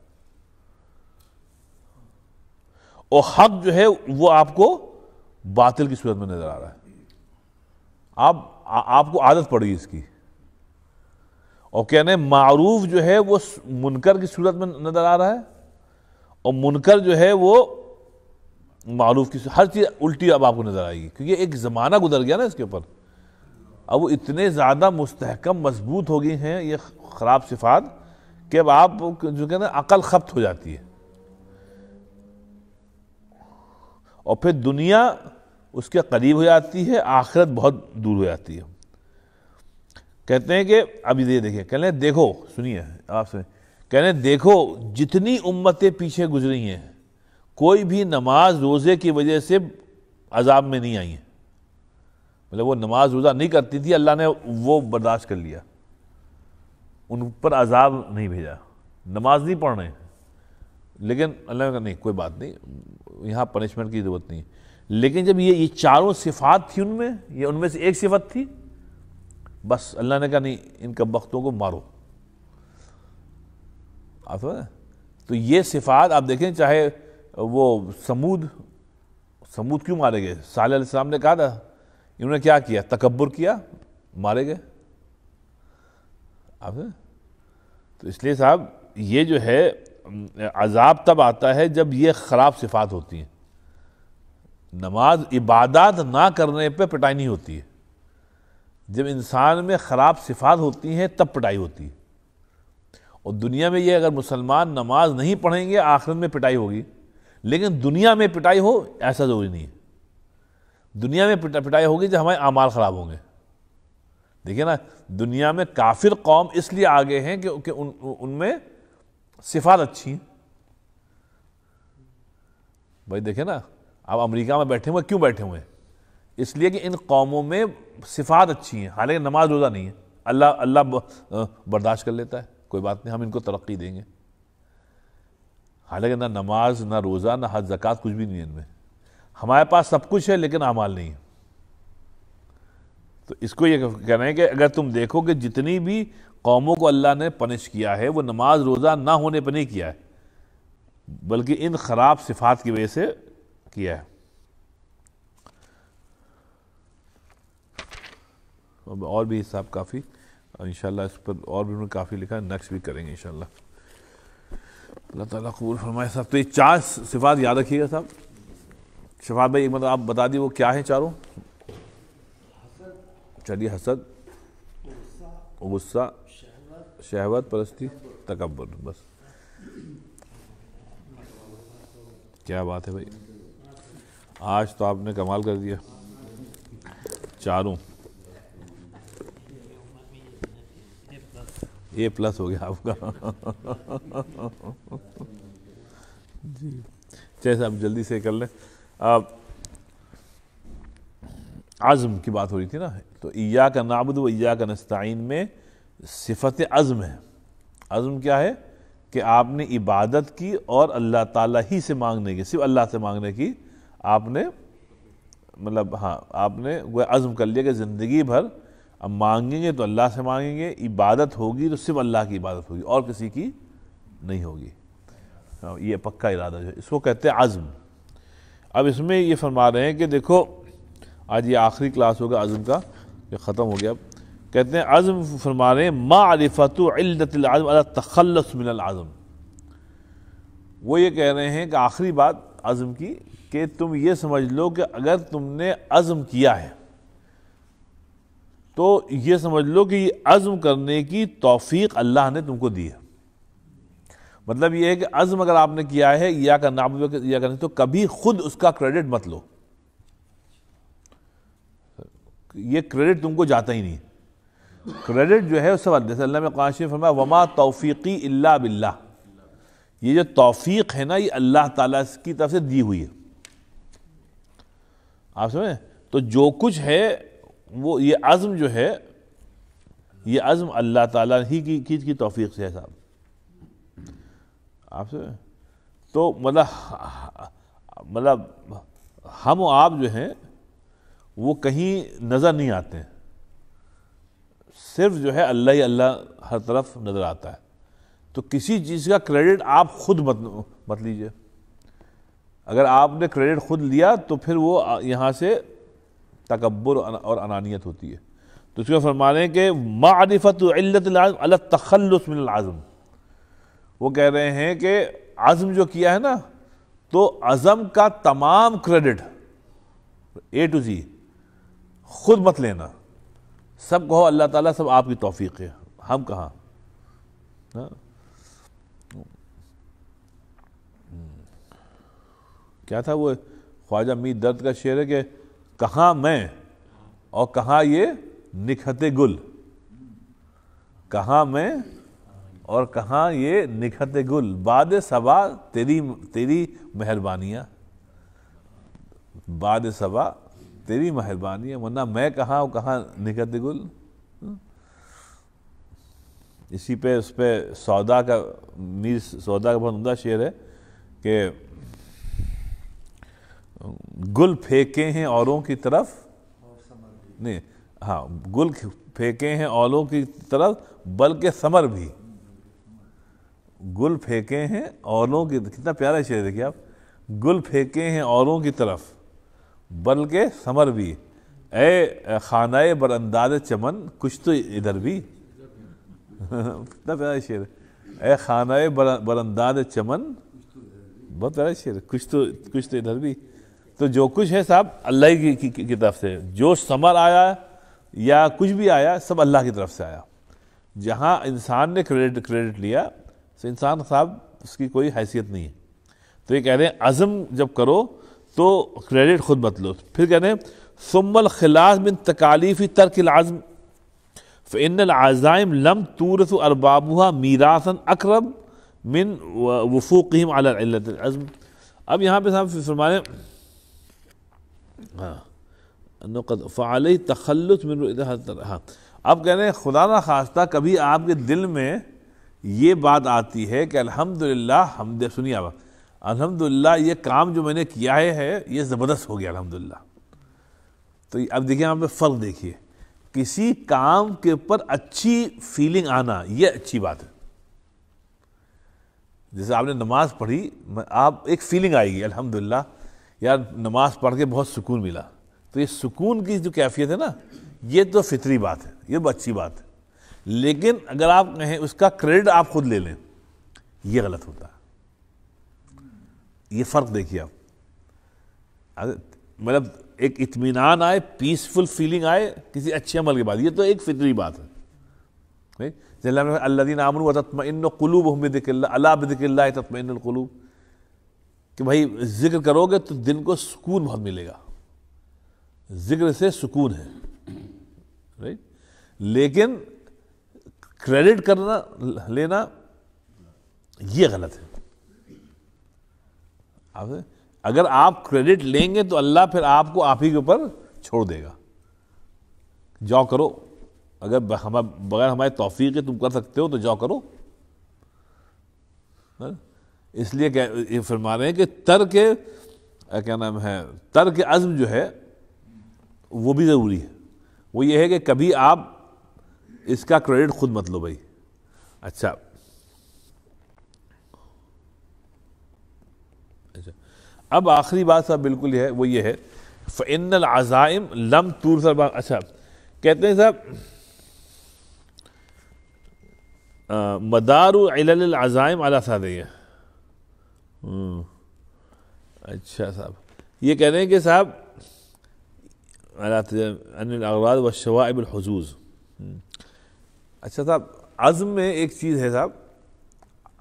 और हक जो है वो आपको बातिल की सूरत में नजर आ रहा है आप आ, आपको आदत पड़ी इसकी और कहने मारूफ जो है वो मुनकर की सूरत में नज़र आ रहा है और मुनकर जो है वो मारूफ की हर चीज़ उल्टी अब आपको नज़र आएगी क्योंकि एक ज़माना गुजर गया ना इसके ऊपर अब वो इतने ज़्यादा मुस्तहकम मजबूत हो गई हैं ये ख़राब सिफात कि अब आप जो कहते हैं अकल खप्त हो जाती है और फिर दुनिया उसके करीब हो जाती है आखिरत बहुत दूर हो जाती है कहते हैं कि अब ये देखिए कह देखो सुनिए आप सुनिए कह रहे देखो जितनी उम्मतें पीछे गुजरी हैं कोई भी नमाज रोज़े की वजह से अजाब में नहीं आई है मतलब वो नमाज रोज़ा नहीं करती थी अल्लाह ने वो बर्दाश्त कर लिया उन पर अजाब नहीं भेजा नमाज नहीं पढ़ रहे लेकिन अल्लाह ने कहा नहीं कोई बात नहीं यहाँ पनिशमेंट की ज़रूरत नहीं लेकिन जब ये ये चारों सिफात थी उनमें ये उनमें से एक सिफत थी बस अल्लाह ने कहा नहीं इनका वक्तों को मारो आप तो ये सिफात आप देखें चाहे वो समूद समूद क्यों मारे गए सालाम ने कहा था इन्होंने क्या किया तकबर किया मारे गए आप तो इसलिए साहब ये जो है अजाब तब आता है जब ये ख़राब सिफात होती हैं नमाज इबादत ना करने पे पिटाई नहीं होती है जब इंसान में ख़राब सिफात होती हैं तब पिटाई होती है और दुनिया में ये अगर मुसलमान नमाज नहीं पढ़ेंगे आखिरत में पिटाई होगी लेकिन दुनिया में पिटाई हो ऐसा ज़रूरी नहीं है दुनिया में पिटा, पिटाई होगी जब हमारे अमाल ख़राब होंगे देखिए ना दुनिया में काफिर कौम इसलिए आगे हैं कि, उनमें उन उनमें सिफात अच्छी हैं भाई देखे ना अब अमेरिका में बैठे हुए क्यों बैठे हुए हैं इसलिए कि इन कौमों में सिफात अच्छी हैं हालांकि नमाज रोज़ा नहीं है अल्लाह अल्लाह बर्दाश्त कर लेता है कोई बात नहीं हम इनको तरक्की देंगे हालांकि ना नमाज ना रोज़ा ना हज जक़ात कुछ भी नहीं है इनमें हमारे पास सब कुछ है लेकिन अमाल नहीं है तो इसको ये कह रहे हैं कि अगर तुम देखो कि जितनी भी कौमों को अल्लाह ने पनिश किया है वो नमाज रोज़ा ना होने पर नहीं किया है बल्कि इन ख़राब सिफात की वजह से किया है और भी हिसाब काफ़ी इन इस पर और भी उन्होंने काफ़ी लिखा नक्स भी करेंगे इन शाला अल्लाह ताला कबूल फरमाए साहब तो ये चार सिफात याद रखिएगा साहब शफात भाई एक मतलब आप बता दी वो क्या है चारों चलिए हसद गुस्सा शहवत परस्ती तकबर बस क्या बात है भाई आज तो आपने कमाल कर दिया चारों ए प्लस हो गया आपका जी जैसे आप जल्दी से कर लें आप आज़म की बात हो रही थी ना तो ईया का नाबुद व ईया का नस्ताइन में सिफत अज़म है अज़म क्या है कि आपने इबादत की और अल्लाह ताला ही से मांगने की सिर्फ अल्लाह से मांगने की आपने मतलब हाँ आपने वह अज़म कर लिया कि ज़िंदगी भर अब मांगेंगे तो अल्लाह से मांगेंगे इबादत होगी तो सिर्फ अल्लाह की इबादत होगी और किसी की नहीं होगी हाँ, ये पक्का इरादा जो है इसको कहते हैं आज़म अब इसमें ये फरमा रहे हैं कि देखो आज ये आखिरी क्लास होगा आज़म का ये ख़त्म हो गया अब कहते हैं आज़म फरमा रहे हैं मारिफत इल्दतम अला मिनल आज़म वो ये कह रहे हैं कि आखिरी बात आज़म की कि तुम ये समझ लो कि अगर तुमने अज़म किया है तो ये समझ लो कि ये अज़म करने की तौफीक अल्लाह ने तुमको दी है मतलब ये है कि अज़म अगर आपने किया है या करना या करना तो कभी खुद उसका क्रेडिट मत लो ये क्रेडिट तुमको जाता ही नहीं क्रेडिट जो है उस सब अल्लाह में काशी फरमा वमा तौफीकी अल्ला बिल्ला ये जो तौफीक है ना ये अल्लाह ताला की तरफ से दी हुई है आप समझ तो जो कुछ है वो ये आज़म जो है ये आज़म अल्लाह ताला ही की चीज़ की तौफीक से है साहब आप समझ तो मतलब मतलब हम आप जो हैं वो कहीं नज़र नहीं आते हैं सिर्फ जो है अल्लाह ही अल्लाह हर तरफ नज़र आता है तो किसी चीज़ का क्रेडिट आप खुद मत मत लीजिए अगर आपने क्रेडिट खुद लिया तो फिर वो यहाँ से तकबर और अनानियत होती है तो इसमें फरमाने के मारिफत अलत तखलसमिन आज़म वो कह रहे हैं कि आज़म जो किया है ना तो अज़म का तमाम क्रेडिट ए टू जी खुद मत लेना सब कहो अल्लाह ताला सब आपकी तौफीक है हम कहाँ हाँ? क्या था वो ख्वाजा मीर दर्द का शेर है कि कहाँ मैं और कहाँ ये निखते गुल कहाँ मैं और कहाँ ये निखते गुल बाद सबा तेरी तेरी मेहरबानियाँ बाद सबा तेरी मेहरबानियाँ वरना मैं कहाँ और कहाँ निखते गुल इसी पे उस पर सौदा का मीर सौदा का बहुत उमदा शेर है कि गुल फेंके हैं औरों की तरफ नहीं हाँ गुल फेंके हैं औरों की तरफ बल्कि समर भी गुल फेंके हैं औरों की कितना प्यारा शेर देखिए आप गुल फेंके हैं औरों की तरफ बल्कि समर भी ए खाना बरअंदाज चमन कुछ तो इधर भी कितना प्यारा शेर ए खाना बरअंदाज चमन बहुत प्यारा शेर कुछ तो कुछ तो इधर भी तो जो कुछ है साहब अल्लाह की, की, की, की तरफ से जो समर आया या कुछ भी आया सब अल्लाह की तरफ से आया जहाँ इंसान ने क्रेडिट क्रेडिट लिया तो इंसान साहब उसकी कोई हैसियत नहीं है तो ये कह रहे हैं अज़म जब करो तो क्रेडिट खुद मत फिर कह रहे हैं सुमल खिलास बिन तकालीफ़ी तर्क लाजम फ़िन आज़ाइम लम तूरस अरबाबुहा मीरासन अकरब मिन वफूक़ीम अज़म अब यहाँ पे साहब फरमाने हाँ नकद फ़ाल तखलत मिन हाँ अब कह रहे हैं खुदा न खास्ता कभी आपके दिल में ये बात आती है कि अलहमदिल्ला हम दे सुनिए आप अल्हम्दुलिल्लाह ये काम जो मैंने किया है ये ज़बरदस्त हो गया अलहमदिल्ला तो अब देखिए आप फ़र्क देखिए किसी काम के ऊपर अच्छी फीलिंग आना ये अच्छी बात है जैसे आपने नमाज़ पढ़ी आप एक फीलिंग आएगी अल्हम्दुलिल्लाह यार नमाज़ पढ़ के बहुत सुकून मिला तो ये सुकून की जो कैफियत है ना ये तो फितरी बात है ये तो अच्छी बात है लेकिन अगर आप कहें उसका क्रेडिट आप खुद ले लें ये गलत होता है ये फ़र्क देखिए आप मतलब एक इतमान आए पीसफुल फीलिंग आए किसी अच्छे अमल के बाद ये तो एक फितरी बात है अल्लादीन आमन तत्मिन कलूब अहमद अला बदकल्ला तत्मिन कि भाई जिक्र करोगे तो दिन को सुकून बहुत मिलेगा जिक्र से सुकून है राइट लेकिन क्रेडिट करना लेना ये गलत है आप अगर आप क्रेडिट लेंगे तो अल्लाह फिर आपको आप ही के ऊपर छोड़ देगा जॉ करो अगर हम बगैर हमारे तोफी के तुम कर सकते हो तो जाओ करो हाँ? इसलिए ये फरमा रहे हैं कि तर के क्या नाम है तर के अज़म जो है वो भी ज़रूरी है वो ये है कि कभी आप इसका क्रेडिट खुद मत लो भाई अच्छा अच्छा अब आखिरी बात साहब बिल्कुल है वो ये है फ़ैन अज़ाइम लम तूर सर अच्छा कहते हैं साहब मदार अज़ाइम अला सा हम्म। अच्छा साहब ये कह रहे हैं कि साहब अनिल अगवाद व शवाइबलजूज़ हम्म। अच्छा साहब अज़म में एक चीज़ है साहब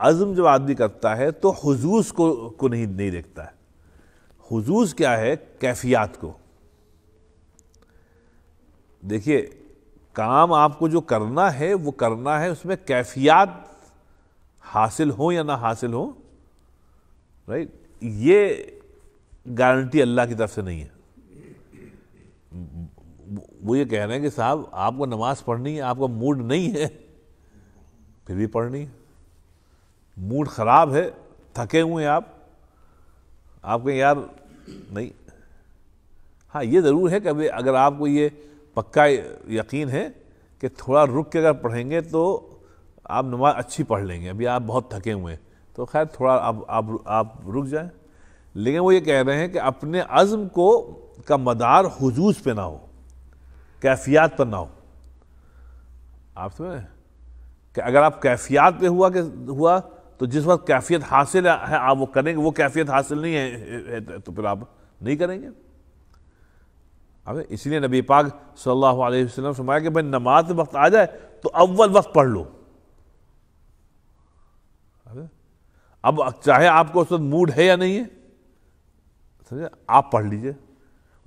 अज़म जब आदमी करता है तो हजूस को को नहीं नहीं देखता है हजूस क्या है कैफियत को देखिए काम आपको जो करना है वो करना है उसमें कैफियत हासिल हो या ना हासिल हो राइट ये गारंटी अल्लाह की तरफ से नहीं है वो ये कह रहे हैं कि साहब आपको नमाज पढ़नी है आपका मूड नहीं है फिर भी पढ़नी है मूड ख़राब है थके हुए हैं आप आपके यार नहीं हाँ ये ज़रूर है कि अभी अगर आपको ये पक्का यकीन है कि थोड़ा रुक के अगर पढ़ेंगे तो आप नमाज अच्छी पढ़ लेंगे अभी आप बहुत थके हुए हैं तो खैर थोड़ा आप आप आप रुक जाए लेकिन वो ये कह रहे हैं कि अपने अज़म को का मदार हजूज पे ना हो कैफियात पर ना हो आप समझ कि अगर आप कैफियात पे हुआ कि हुआ तो जिस वक्त कैफियत हासिल है आप वो करेंगे वो कैफियत हासिल नहीं है तो फिर आप नहीं करेंगे अब इसलिए नबी पाक सल्लल्लाहु अलैहि वसल्लम फरमाया कि भाई नमाज वक्त आ जाए तो अव्वल वक्त पढ़ लो अब चाहे आपको उस वक्त मूड है या नहीं है समझे आप पढ़ लीजिए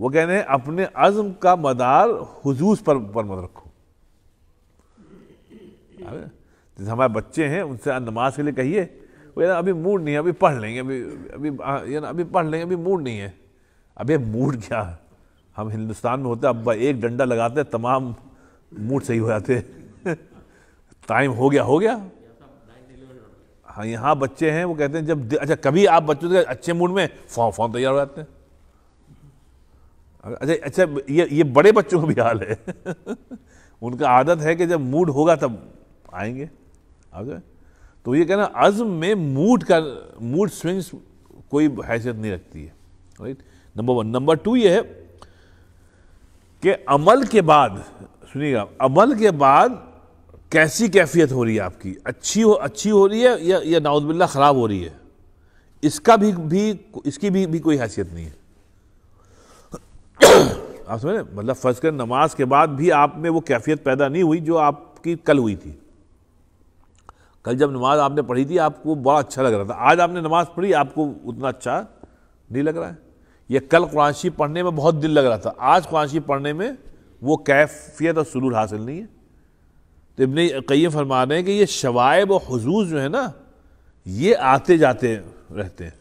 वो कह रहे हैं अपने अज़म का मदार हजूस पर पर मत रखो जैसे हमारे बच्चे हैं उनसे नमाज के लिए कहिए वो यार अभी मूड नहीं है अभी पढ़ लेंगे अभी अभी ना अभी पढ़ लेंगे अभी मूड नहीं है अभी मूड क्या है हम हिंदुस्तान में होते अब एक डंडा लगाते तमाम मूड सही हो जाते टाइम हो गया हो गया हाँ यहाँ बच्चे हैं वो कहते हैं जब अच्छा कभी आप बच्चों के अच्छे मूड में फॉर्म फॉर्म तैयार हो जाते हैं अच्छा अच्छा ये ये बड़े बच्चों का भी हाल है उनका आदत है कि जब मूड होगा तब आएंगे आ तो ये कहना अज्म में मूड का मूड स्विंग्स कोई हैसियत नहीं रखती है right number one number two ये है कि अमल के बाद सुनिएगा अमल के बाद कैसी कैफियत हो रही है आपकी अच्छी हो अच्छी हो रही है या या नाउदबिल्ला ख़राब हो रही है इसका भी भी इसकी भी भी कोई हैसियत नहीं है आप समझ मतलब फर्ज कर नमाज के बाद भी आप में वो कैफियत पैदा नहीं हुई जो आपकी कल हुई थी कल जब नमाज आपने पढ़ी थी आपको बड़ा अच्छा लग रहा था आज आपने नमाज पढ़ी आपको उतना अच्छा नहीं लग रहा है या कल कुरानशी पढ़ने में बहुत दिल लग रहा था आज कुरानशी पढ़ने में वो कैफियत और सुरूर हासिल नहीं है तो इबन कई फरमा रहे हैं कि ये शवाब और हजूज जो है ना ये आते जाते रहते हैं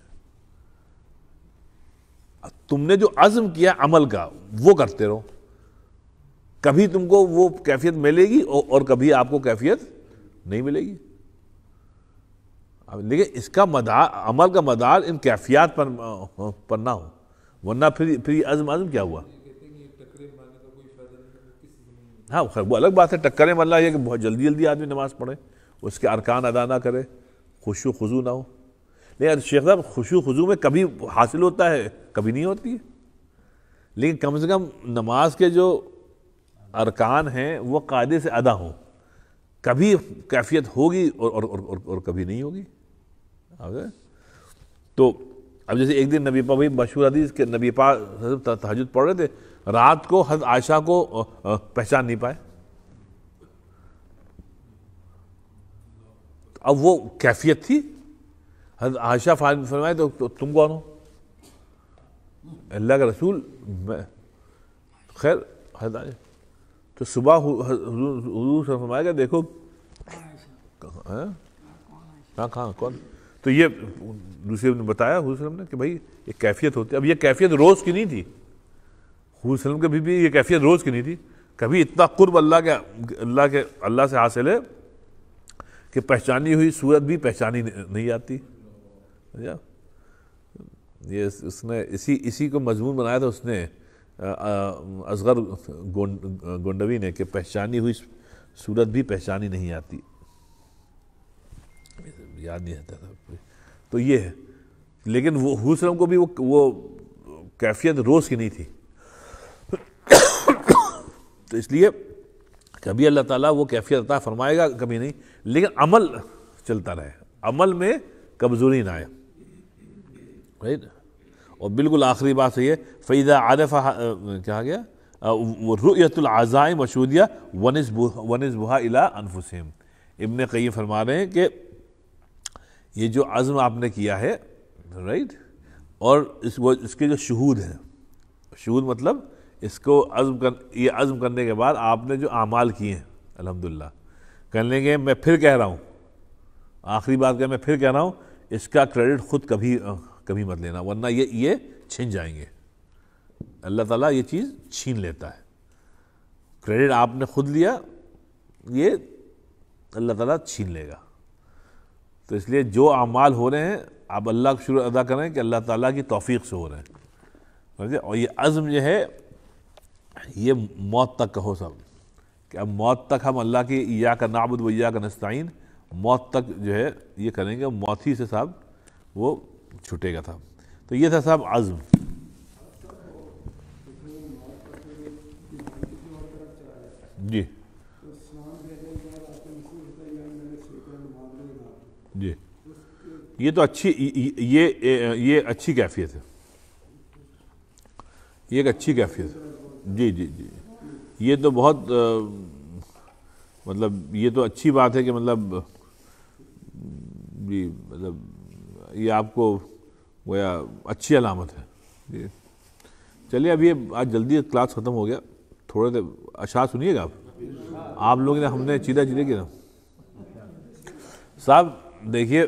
तुमने जो अज़म किया अमल का वो करते रहो कभी तुमको वो कैफियत मिलेगी और कभी आपको कैफियत नहीं मिलेगी अब लेकिन इसका मदार अमल का मदार इन कैफियात पर पर ना हो वरना फिर फिर अज़म अज़म क्या हुआ हाँ खैर वो अलग बात है टक्करें मतलब यह कि बहुत जल्दी जल्दी आदमी नमाज़ पढ़े उसके अरकान अदा ना करे खुशु खुजू ना हो लेकिन शेख साहब खुशू खुजू में कभी हासिल होता है कभी नहीं होती है लेकिन कम से कम नमाज के जो अरकान हैं वो कायदे से अदा हों कभी कैफियत होगी और और, और, और, और कभी नहीं होगी आगे? तो अब जैसे एक दिन नबी पा भाई मशहूर हदीस के नबी पा तहजद पढ़ रहे थे रात को हज आयशा को पहचान नहीं पाए अब वो कैफियत थी हज आयशा फरमाए तो, तो तुम कौन हो अल्लाह का रसूल खैर हज आयशा तो सुबह फरमाया गया देखो हाँ कहाँ कौन तो ये दूसरे ने बताया हजूर ने कि भाई ये कैफियत होती है अब ये कैफियत रोज़ की नहीं थी हजूर वसलम के भी, ये कैफियत रोज़ की नहीं थी कभी इतना कुर्ब अल्लाह के अल्लाह के अल्लाह से हासिल है कि पहचानी हुई सूरत भी पहचानी नहीं आती ये उसने इसी इसी को मजमून बनाया था उसने असगर गोंडवी ने कि पहचानी हुई सूरत भी पहचानी नहीं आती याद नहीं आता था तो ये है लेकिन वो हूसलम को भी वो वो कैफियत रोज़ की नहीं थी तो इसलिए कभी अल्लाह ताला वो कैफियत अता फरमाएगा कभी नहीं लेकिन अमल चलता रहे अमल में कमज़ोरी ना आए राइट और बिल्कुल आखिरी बात है तो फ़ैज़ा आरफ क्या गया रुयतुलज़ाए मशूदिया वनस वनस बुहा इला अनफुसम इबन कई फरमा रहे हैं कि ये जो आज़म आपने किया है राइट और इस वो इसके जो शहूद हैं शहूद मतलब इसको अज़म कर ये अज़म करने के बाद आपने जो अमाल किए हैं अलहमदिल्ला कहने के मैं फिर कह रहा हूँ आखिरी बात क्या मैं फिर कह रहा हूँ इसका क्रेडिट ख़ुद कभी कभी मत लेना वरना ये ये छिन जाएंगे अल्लाह ताला ये चीज़ छीन लेता है क्रेडिट आपने खुद लिया ये अल्लाह ताला छीन लेगा तो इसलिए जो अमाल हो रहे हैं आप अल्लाह का शुक्र अदा करें कि अल्लाह ताला की तौफीक से हो रहे हैं समझे और ये अज़म जो है ये मौत तक कहो सब कि अब मौत तक हम अल्लाह की या का नाबुद या का नस्ताइन मौत तक जो है ये करेंगे मौत ही से साहब वो छुटेगा था तो ये था साहब आज़म जी जी ये तो अच्छी ये ये अच्छी कैफियत है ये एक अच्छी कैफियत है जी जी जी ये तो बहुत आ, मतलब ये तो अच्छी बात है कि मतलब जी मतलब ये आपको गोया अच्छी अलामत है जी चलिए अभी आज जल्दी क्लास ख़त्म हो गया थोड़े देर अशा सुनिएगा आप आप लोग ने हमने चीदा चीदे किया साहब देखिए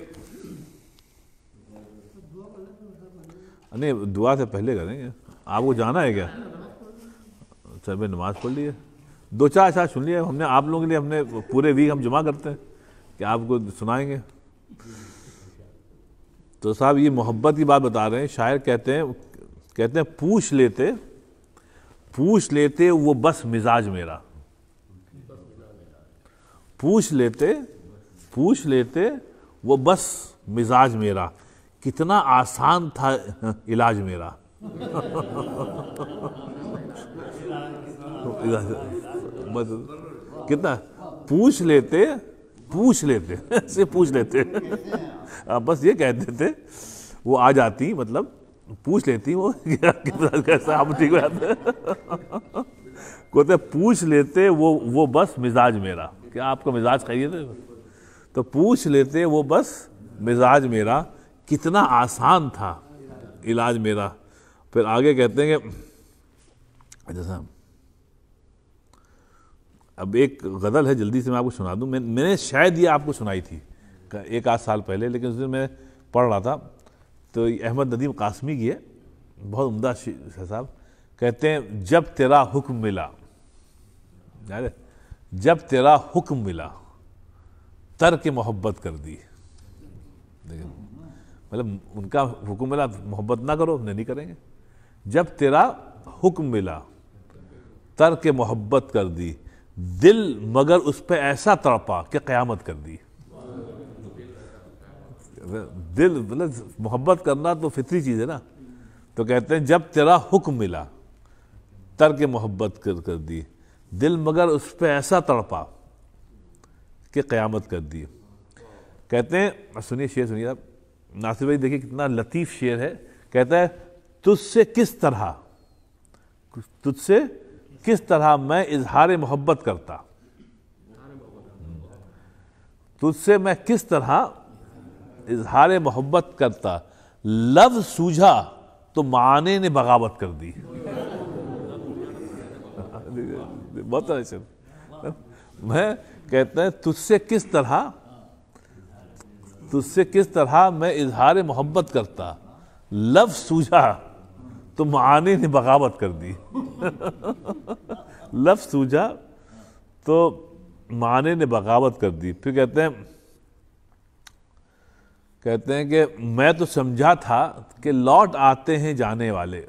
नहीं दुआ से पहले करेंगे आपको जाना है क्या सर नमाज़ पढ़ ली है दो चार शायद सुन लिया हमने आप लोगों के लिए हमने पूरे वीक हम जमा करते हैं कि आपको सुनाएंगे तो साहब ये मोहब्बत की बात बता रहे हैं शायर कहते हैं कहते हैं पूछ लेते पूछ लेते वो बस मिजाज मेरा पूछ लेते पूछ लेते वो बस मिजाज मेरा कितना आसान था इलाज मेरा कितना पूछ लेते पूछ लेते से पूछ लेते आप बस ये कह देते वो आ जाती मतलब पूछ लेती वो कैसा आप ठीक बात कहते पूछ लेते वो वो बस मिजाज मेरा क्या आपका मिजाज खाइए थे तो पूछ लेते वो बस मिजाज मेरा कितना आसान था इलाज मेरा फिर आगे कहते हैं कि अच्छा साहब अब एक गज़ल है जल्दी से मैं आपको सुना दूँ मैं मैंने शायद ये आपको सुनाई थी एक आध साल पहले लेकिन उस दिन मैं पढ़ रहा था तो अहमद नदीम कासमी की है बहुत उमदा साहब कहते हैं जब तेरा हुक्म मिला अरे जब तेरा हुक्म मिला तर के मोहब्बत कर दी मतलब उनका हुक्म मिला तो मोहब्बत ना करो नहीं करेंगे जब तेरा हुक्म मिला तर के मोहब्बत कर दी दिल मगर उस पर ऐसा तड़पा कि क़यामत कर दी दिल मतलब मोहब्बत करना तो फितरी चीज़ है ना तो कहते हैं जब तेरा हुक्म मिला तर के मोहब्बत कर कर दी दिल मगर उस पर ऐसा तड़पा कि क़यामत कर दी कहते हैं सुनिए शेर सुनिए आप नासिर भाई देखिए कितना लतीफ़ शेर है कहता है तुझसे किस तरह तुझसे किस तरह मैं इजहार मोहब्बत करता तुझसे मैं किस तरह इजहार मोहब्बत करता लव सूझा तो माने ने बगावत कर दी बहुत मैं कहते हैं तुझसे किस तरह तुझसे किस तरह मैं इजहार मोहब्बत करता लव सूझा तो माने ने बगावत कर दी लफ सूझा तो माने ने बगावत कर दी फिर कहते हैं कहते हैं कि मैं तो समझा था कि लौट आते हैं जाने वाले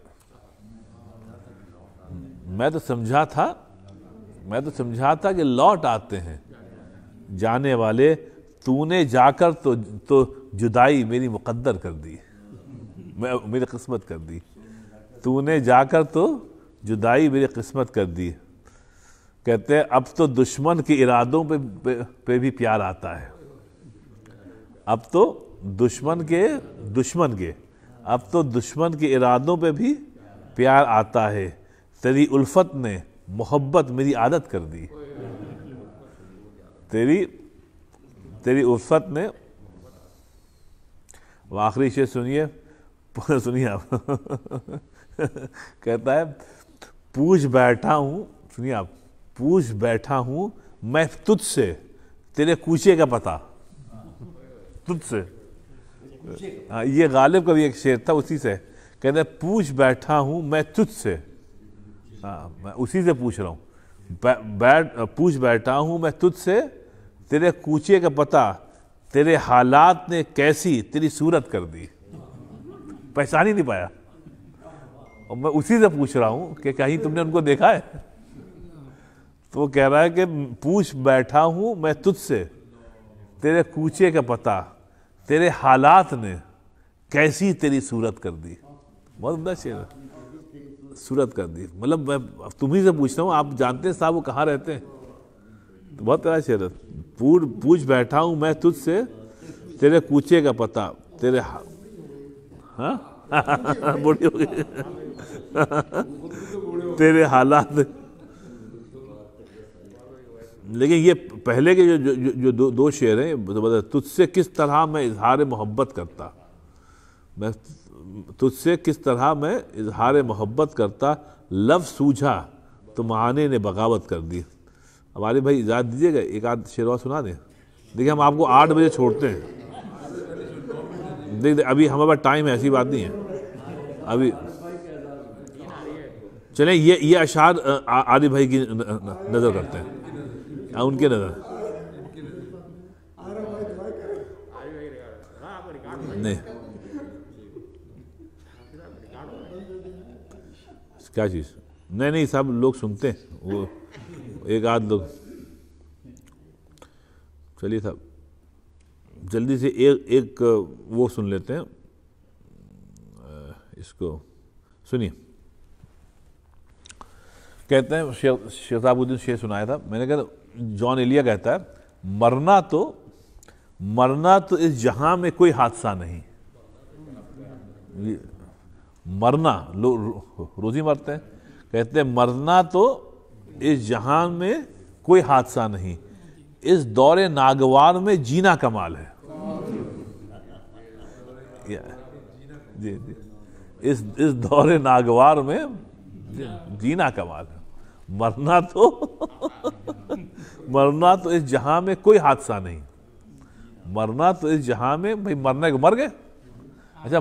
मैं तो समझा था मैं तो समझा था कि लौट आते हैं जाने वाले तूने जाकर तो तो जुदाई मेरी मुकद्दर कर दी मैं मेरी किस्मत कर दी तूने जाकर तो जुदाई मेरी किस्मत कर दी कहते हैं अब तो दुश्मन के इरादों पे, पे, पे भी प्यार आता है अब तो दुश्मन के दुश्मन के अब तो दुश्मन के इरादों पे भी प्यार आता है तेरी उल्फत ने मोहब्बत मेरी आदत कर दी तेरी तेरी उल्फत ने आखिरी से सुनिए सुनिए आप कहता है पूछ बैठा हूँ सुनिए आप पूछ बैठा हूँ मैं तुझसे तेरे कूचे का पता तुझसे से हाँ, ये गालिब का भी एक शेर था उसी से कहते पूछ बैठा हूँ मैं तुझसे हाँ मैं उसी से पूछ रहा हूँ बैठ पूछ बैठा हूँ मैं तुझसे तेरे कूचे का पता तेरे हालात ने कैसी तेरी सूरत कर दी पहचान ही नहीं पाया और मैं उसी से पूछ रहा हूँ कि कहीं तुमने उनको देखा है तो वो कह रहा है कि पूछ बैठा हूँ मैं तुझसे तेरे कूचे का पता तेरे हालात ने कैसी तेरी सूरत कर दी बहुत उमदा शेर सूरत कर दी मतलब मैं तुम्ही से पूछता हूँ आप जानते हैं साहब वो कहाँ रहते हैं तो बहुत प्यारा शेर पूर पूछ बैठा हूँ मैं तुझसे तेरे कूचे का पता तेरे हाँ हा? बूढ़ी हो गई तेरे हालात लेकिन ये पहले के जो जो, जो दो, दो शेर हैं तो तुझसे किस तरह मैं इजहार मोहब्बत करता मैं तुझसे किस तरह मैं इजहार मोहब्बत करता लव सूझा तो माने ने बगावत कर दी हमारे भाई इजाज़त दीजिएगा एक आध शेरवा सुना दें देखिए हम आपको आठ बजे छोड़ते हैं देख दे अभी हमारे पास टाइम है ऐसी बात नहीं है अभी चले ये ये अशार आदि भाई की नज़र करते हैं आ, उनके नज़र नहीं क्या चीज़ नहीं नहीं सब लोग सुनते हैं वो एक आध लोग चलिए साहब जल्दी से एक एक वो सुन लेते हैं इसको सुनिए कहते हैं शेख शेजाबुद्दीन शेर सुनाया था मैंने कहा जॉन एलिया कहता है मरना तो मरना तो इस जहां में कोई हादसा नहीं मरना लो रोजी मरते हैं कहते हैं मरना तो इस जहां में कोई हादसा नहीं इस दौरे नागवार में जीना कमाल है जी जी इस इस दौरे नागवार में जीना कमाल है मरना तो मरना तो इस जहां में कोई हादसा नहीं मरना तो इस जहां में भाई मरने को मर गए अच्छा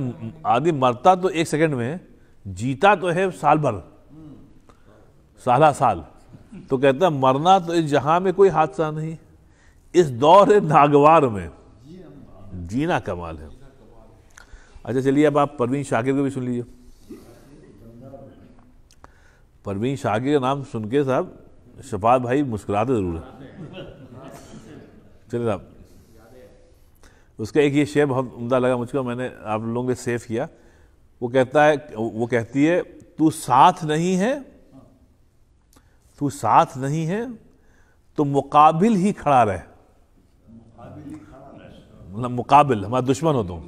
आदमी मरता तो एक सेकंड में जीता तो है साल भर साला साल तो कहता मरना तो इस जहां में कोई हादसा नहीं इस दौर नागवार में जीना कमाल है अच्छा चलिए अब आप परवीन शाकिर को भी सुन लीजिए परवीन शाकिर का नाम सुन के साहब शफात भाई मुस्कुराते ज़रूर है चलिए साहब उसका एक ये शेयर बहुत उमदा लगा मुझको मैंने आप लोगों ने सेव किया वो कहता है वो कहती है तू साथ नहीं है तू साथ नहीं है तो मुकाबिल ही खड़ा रहे मतलब मुकाबिल हमारा दुश्मन हो तुम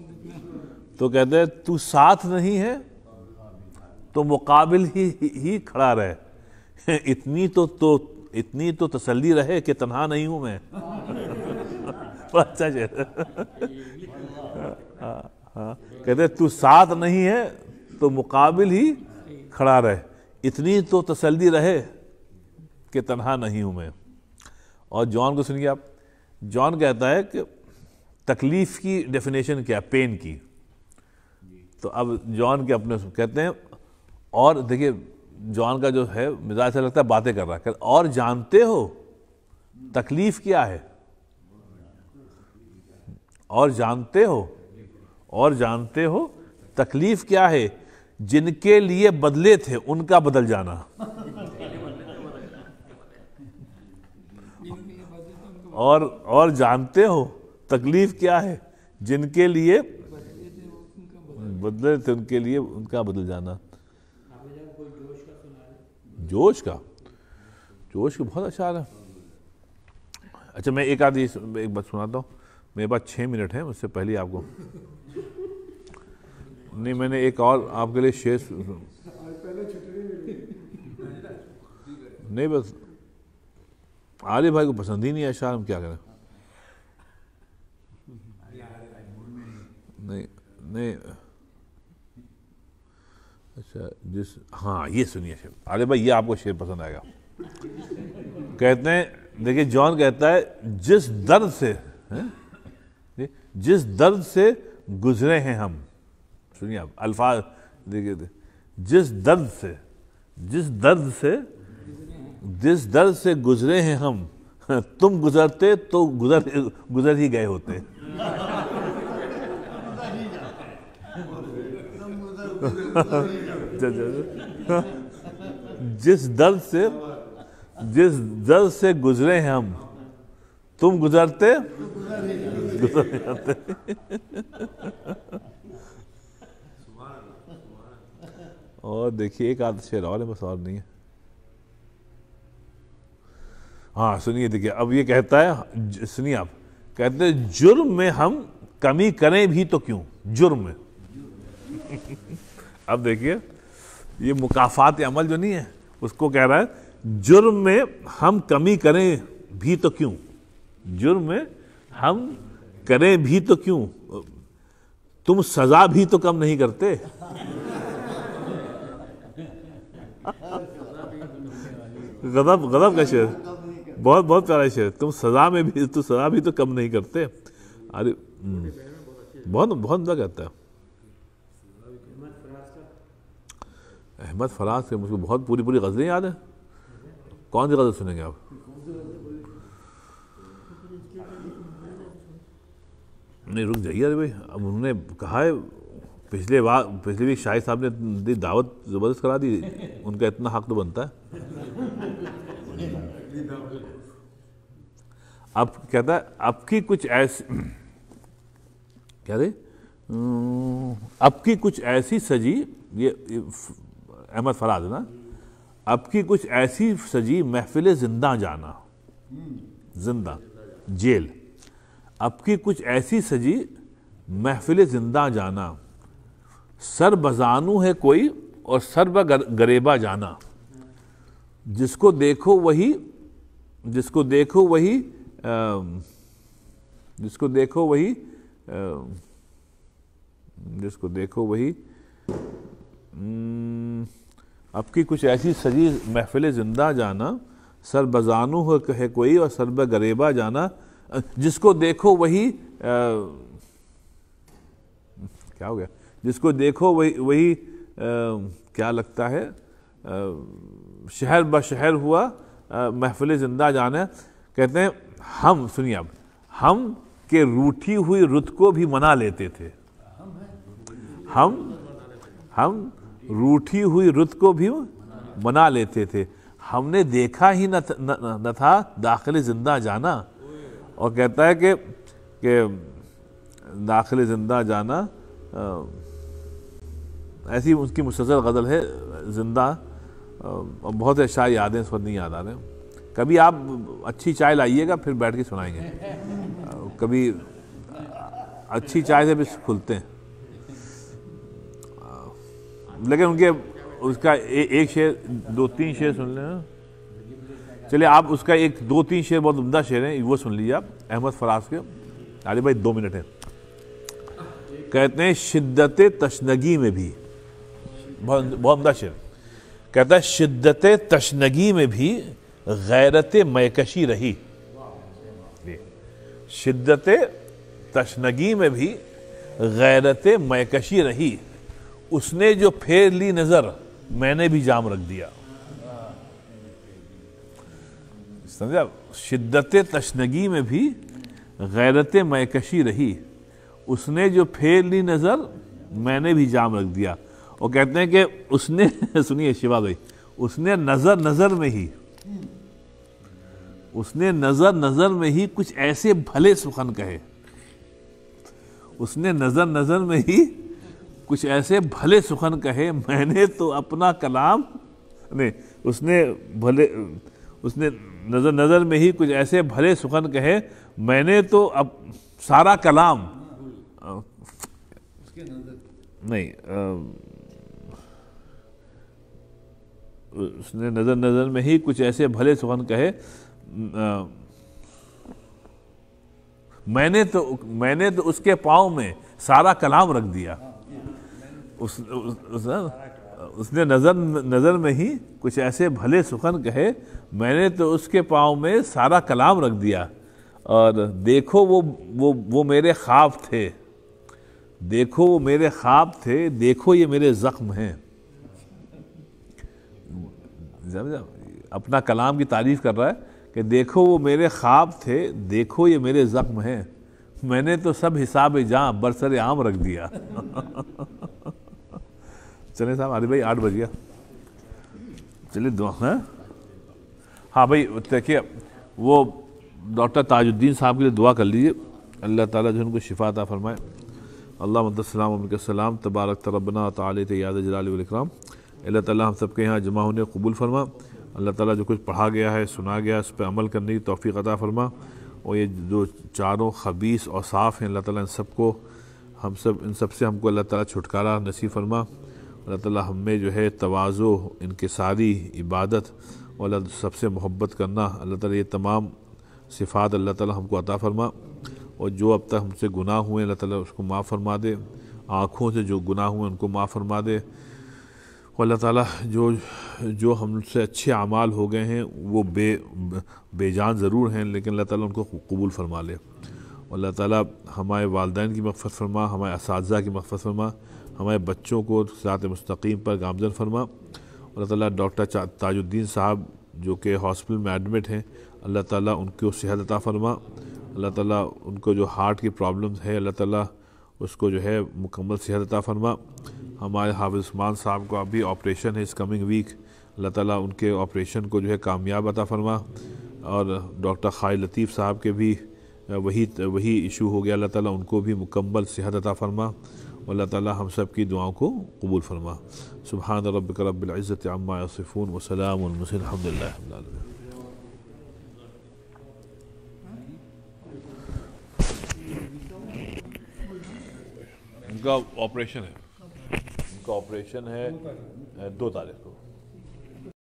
तो कहते हैं तू साथ नहीं है तो मुकाबिल ही ही खड़ा रहे इतनी तो तो इतनी तो तसल्ली रहे कि तनहा नहीं हूं मैं अच्छा हाँ हाँ कहते तू साथ नहीं है तो मुकाबिल ही खड़ा रहे इतनी तो तसल्ली रहे कि तनहा नहीं हूं मैं और जॉन को सुनिए आप जॉन कहता है कि तकलीफ की डेफिनेशन क्या पेन की तो अब जॉन के अपने कहते हैं और देखिए जॉन का जो है मिजाज से लगता है बातें कर रहा है और जानते हो तकलीफ क्या है और जानते हो और जानते हो तकलीफ क्या है जिनके लिए बदले थे उनका बदल जाना और और जानते हो तकलीफ क्या है जिनके लिए बदले थे उनके लिए उनका बदल जाना जोश का जोश का बहुत अच्छा है अच्छा मैं एक आदमी एक बात सुनाता हूँ मेरे पास छः मिनट है उससे पहले आपको नहीं मैंने एक और आपके लिए शेष नहीं बस आर्य भाई को पसंद ही नहीं है शार हम क्या करें नहीं नहीं अच्छा जिस हाँ ये सुनिए शेर अरे भाई ये आपको शेर पसंद आएगा कहते हैं देखिए जॉन कहता है जिस दर्द से है? जिस दर्द से गुजरे हैं हम सुनिए आप अल्फाज देखिए जिस दर्द से जिस दर्द से जिस दर्द से गुजरे हैं हम तुम गुजरते तो गुजर गुजर ही गए होते जिस दर्द से जिस दर्द से गुजरे हैं हम तुम गुजरते गुजर जाते और देखिए एक आध शेर और है बस और नहीं है हाँ सुनिए देखिए अब ये कहता है सुनिए आप कहते हैं जुर्म में हम कमी करें भी तो क्यों जुर्म में अब देखिए ये मुकाफात अमल जो नहीं है उसको कह रहा है जुर्म में हम कमी करें भी तो क्यों जुर्म में हम करें भी तो क्यों तुम सजा भी तो कम नहीं करते गदब गदब का शेर बहुत बहुत प्यारा शेर तुम सजा में भी तो सजा भी तो कम नहीं करते अरे हम्म। बहुत बहुत मजा कहता है अहमद फराज से मुझको बहुत पूरी पूरी गज़लें याद हैं कौन सी गज़ल सुनेंगे आप नहीं रुक जाइए अरे भाई अब उन्होंने कहा है पिछले बार पिछले भी शाहिद साहब ने दी दावत ज़बरदस्त करा दी उनका इतना हक तो बनता है अब कहता है अब की कुछ ऐसी क्या रे अब की कुछ ऐसी सजी ये, ये अहमद फराज ना अब की कुछ ऐसी सजी महफिल जिंदा जाना जिंदा जेल अब की कुछ ऐसी सजी महफिल जिंदा जाना सर बजानू है कोई और सर गरेबा जाना जिसको देखो वही जिसको देखो वही आ, जिसको देखो वही आ, जिसको देखो वही अब हम्म, की कुछ ऐसी सजी महफिल जिंदा जाना सर बजानू हो कहे कोई और सर गरेबा जाना जिसको देखो वही आ, क्या हो गया जिसको देखो वही वही आ, क्या लगता है आ, शहर ब शहर हुआ महफिल जिंदा जाना कहते हैं हम सुनिए अब हम के रूठी हुई रुत को भी मना लेते थे हम हम रूठी हुई रुत को भी मना लेते थे हमने देखा ही न, न, न था दाखिल ज़िंदा जाना और कहता है कि कि दाखिल ज़िंदा जाना आ, ऐसी उसकी मुसलसल गज़ल है ज़िंदा और बहुत अच्छा यादें उस वक्त नहीं याद आ रहे कभी आप अच्छी चाय लाइएगा फिर बैठ के सुनाएंगे कभी अच्छी चाय से भी खुलते हैं लेकिन उनके उसका ए, एक शेर दो तीन शेर सुन लें हाँ। चलिए आप उसका एक दो तीन शेर बहुत उमदा शेर है वो सुन लीजिए आप अहमद फराज के अरे भाई दो मिनट हैं कहते हैं शिद्दत तशनगी में भी बहुत बहुत उमदा शेर कहता है शिद्दत तशनगी में भी गैरत मैकशी रही शिद्दत तशनगी में भी गैरत मैकशी रही उसने जो फेर ली नजर मैंने भी जाम रख दिया समझा शिद्दत तशनगी में भी गैरत मैकशी रही उसने जो फेर ली नजर मैंने भी जाम रख दिया और कहते हैं कि उसने सुनिए शिवा भाई उसने नजर नजर में ही उसने नजर नजर में ही कुछ ऐसे भले सुखन कहे उसने नजर नजर में ही कुछ ऐसे भले सुखन कहे मैंने तो अपना कलाम नहीं उसने भले उसने नज़र नज़र में ही कुछ ऐसे भले सुखन कहे मैंने तो अब सारा कलाम नहीं उसने नज़र नज़र में ही कुछ ऐसे भले सुखन कहे मैंने तो मैंने तो उसके पाँव में सारा कलाम रख दिया उस, उस, उस, हाँ, उसने नज़र नज़र में ही कुछ ऐसे भले सुखन कहे मैंने तो उसके पाँव में सारा कलाम रख दिया और देखो वो वो वो मेरे ख्वाब थे देखो वो मेरे ख्वाब थे देखो ये मेरे ज़ख्म हैं अपना कलाम की तारीफ़ कर रहा है कि देखो वो मेरे ख्वाब थे देखो ये मेरे ज़ख्म हैं मैंने तो सब हिसाब जहाँ बरसर आम रख दिया चले साहब अरे भाई आठ बज गया चलिए दो हैं हाँ भाई देखिए वो डॉक्टर ताजुद्दीन साहब के लिए दुआ कर लीजिए अल्लाह ताला जो उनको शिफा अता फरमाए अल्लाह मतलब सलाम तबारक तरबना ताल याद जलाम अल्लाह ताला हम सबके यहाँ जमा होने कबूल फरमा अल्लाह ताला जो कुछ पढ़ा गया है सुना गया है उस पर अमल करने की तोफ़ी अता फरमा और ये जो चारों खबीस और साफ़ हैं अल्लाह ताली इन सबको हम सब इन सबसे हमको अल्लाह ताली छुटकारा नसीब फरमा अल्लाह ताला हम में जो है तोज़ो इनकसारी इबादत और अल्लाह सबसे मोहब्बत करना अल्लाह ताला ये तमाम सिफ़ात अल्लाह ताला हमको अता फरमा और जो अब तक हमसे गुनाह हुए अल्लाह ताला उसको माफ़ फरमा दे आँखों से जो गुनाह हुए उनको माफ़ फरमा दे और अल्लाह ताला जो जो हमसे अच्छे अमाल हो गए हैं वो बे बेजान ज़रूर हैं लेकिन अल्लाह ताला उनको कबूल फरमा ले अल्लाह ताला हमारे वालदेन की मफ़त फरमा हमारे इस की मफ़त फरमा हमारे बच्चों को साथ मस्तकीम पर गामजन फरमा और अल्लाह डॉक्टर ताजुद्दीन साहब जो कि हॉस्पिटल में एडमिट हैं अल्लाह ताला उनको सेहत अता फरमा अल्लाह ताला उनको जो हार्ट की प्रॉब्लम्स है अल्लाह ताला उसको जो है मुकम्मल सेहत अता फरमा हमारे हाफिज़ उस्मान साहब का अभी ऑपरेशन है इस कमिंग वीक अल्लाह ताला उनके ऑपरेशन को जो है कामयाब अता फरमा और डॉक्टर खाय लतीफ़ साहब के भी वही वही इशू हो गया अल्लाह ताली उनको भी मुकम्मल सेहत अता फरमा अल्लाह ताली हम सब की दुआओं को कबूल फरमा सुबहान रब रबुल्ज़त अम्मा यसफ़ून वसलाम उनका ऑपरेशन है उनका ऑपरेशन है दो तारीख को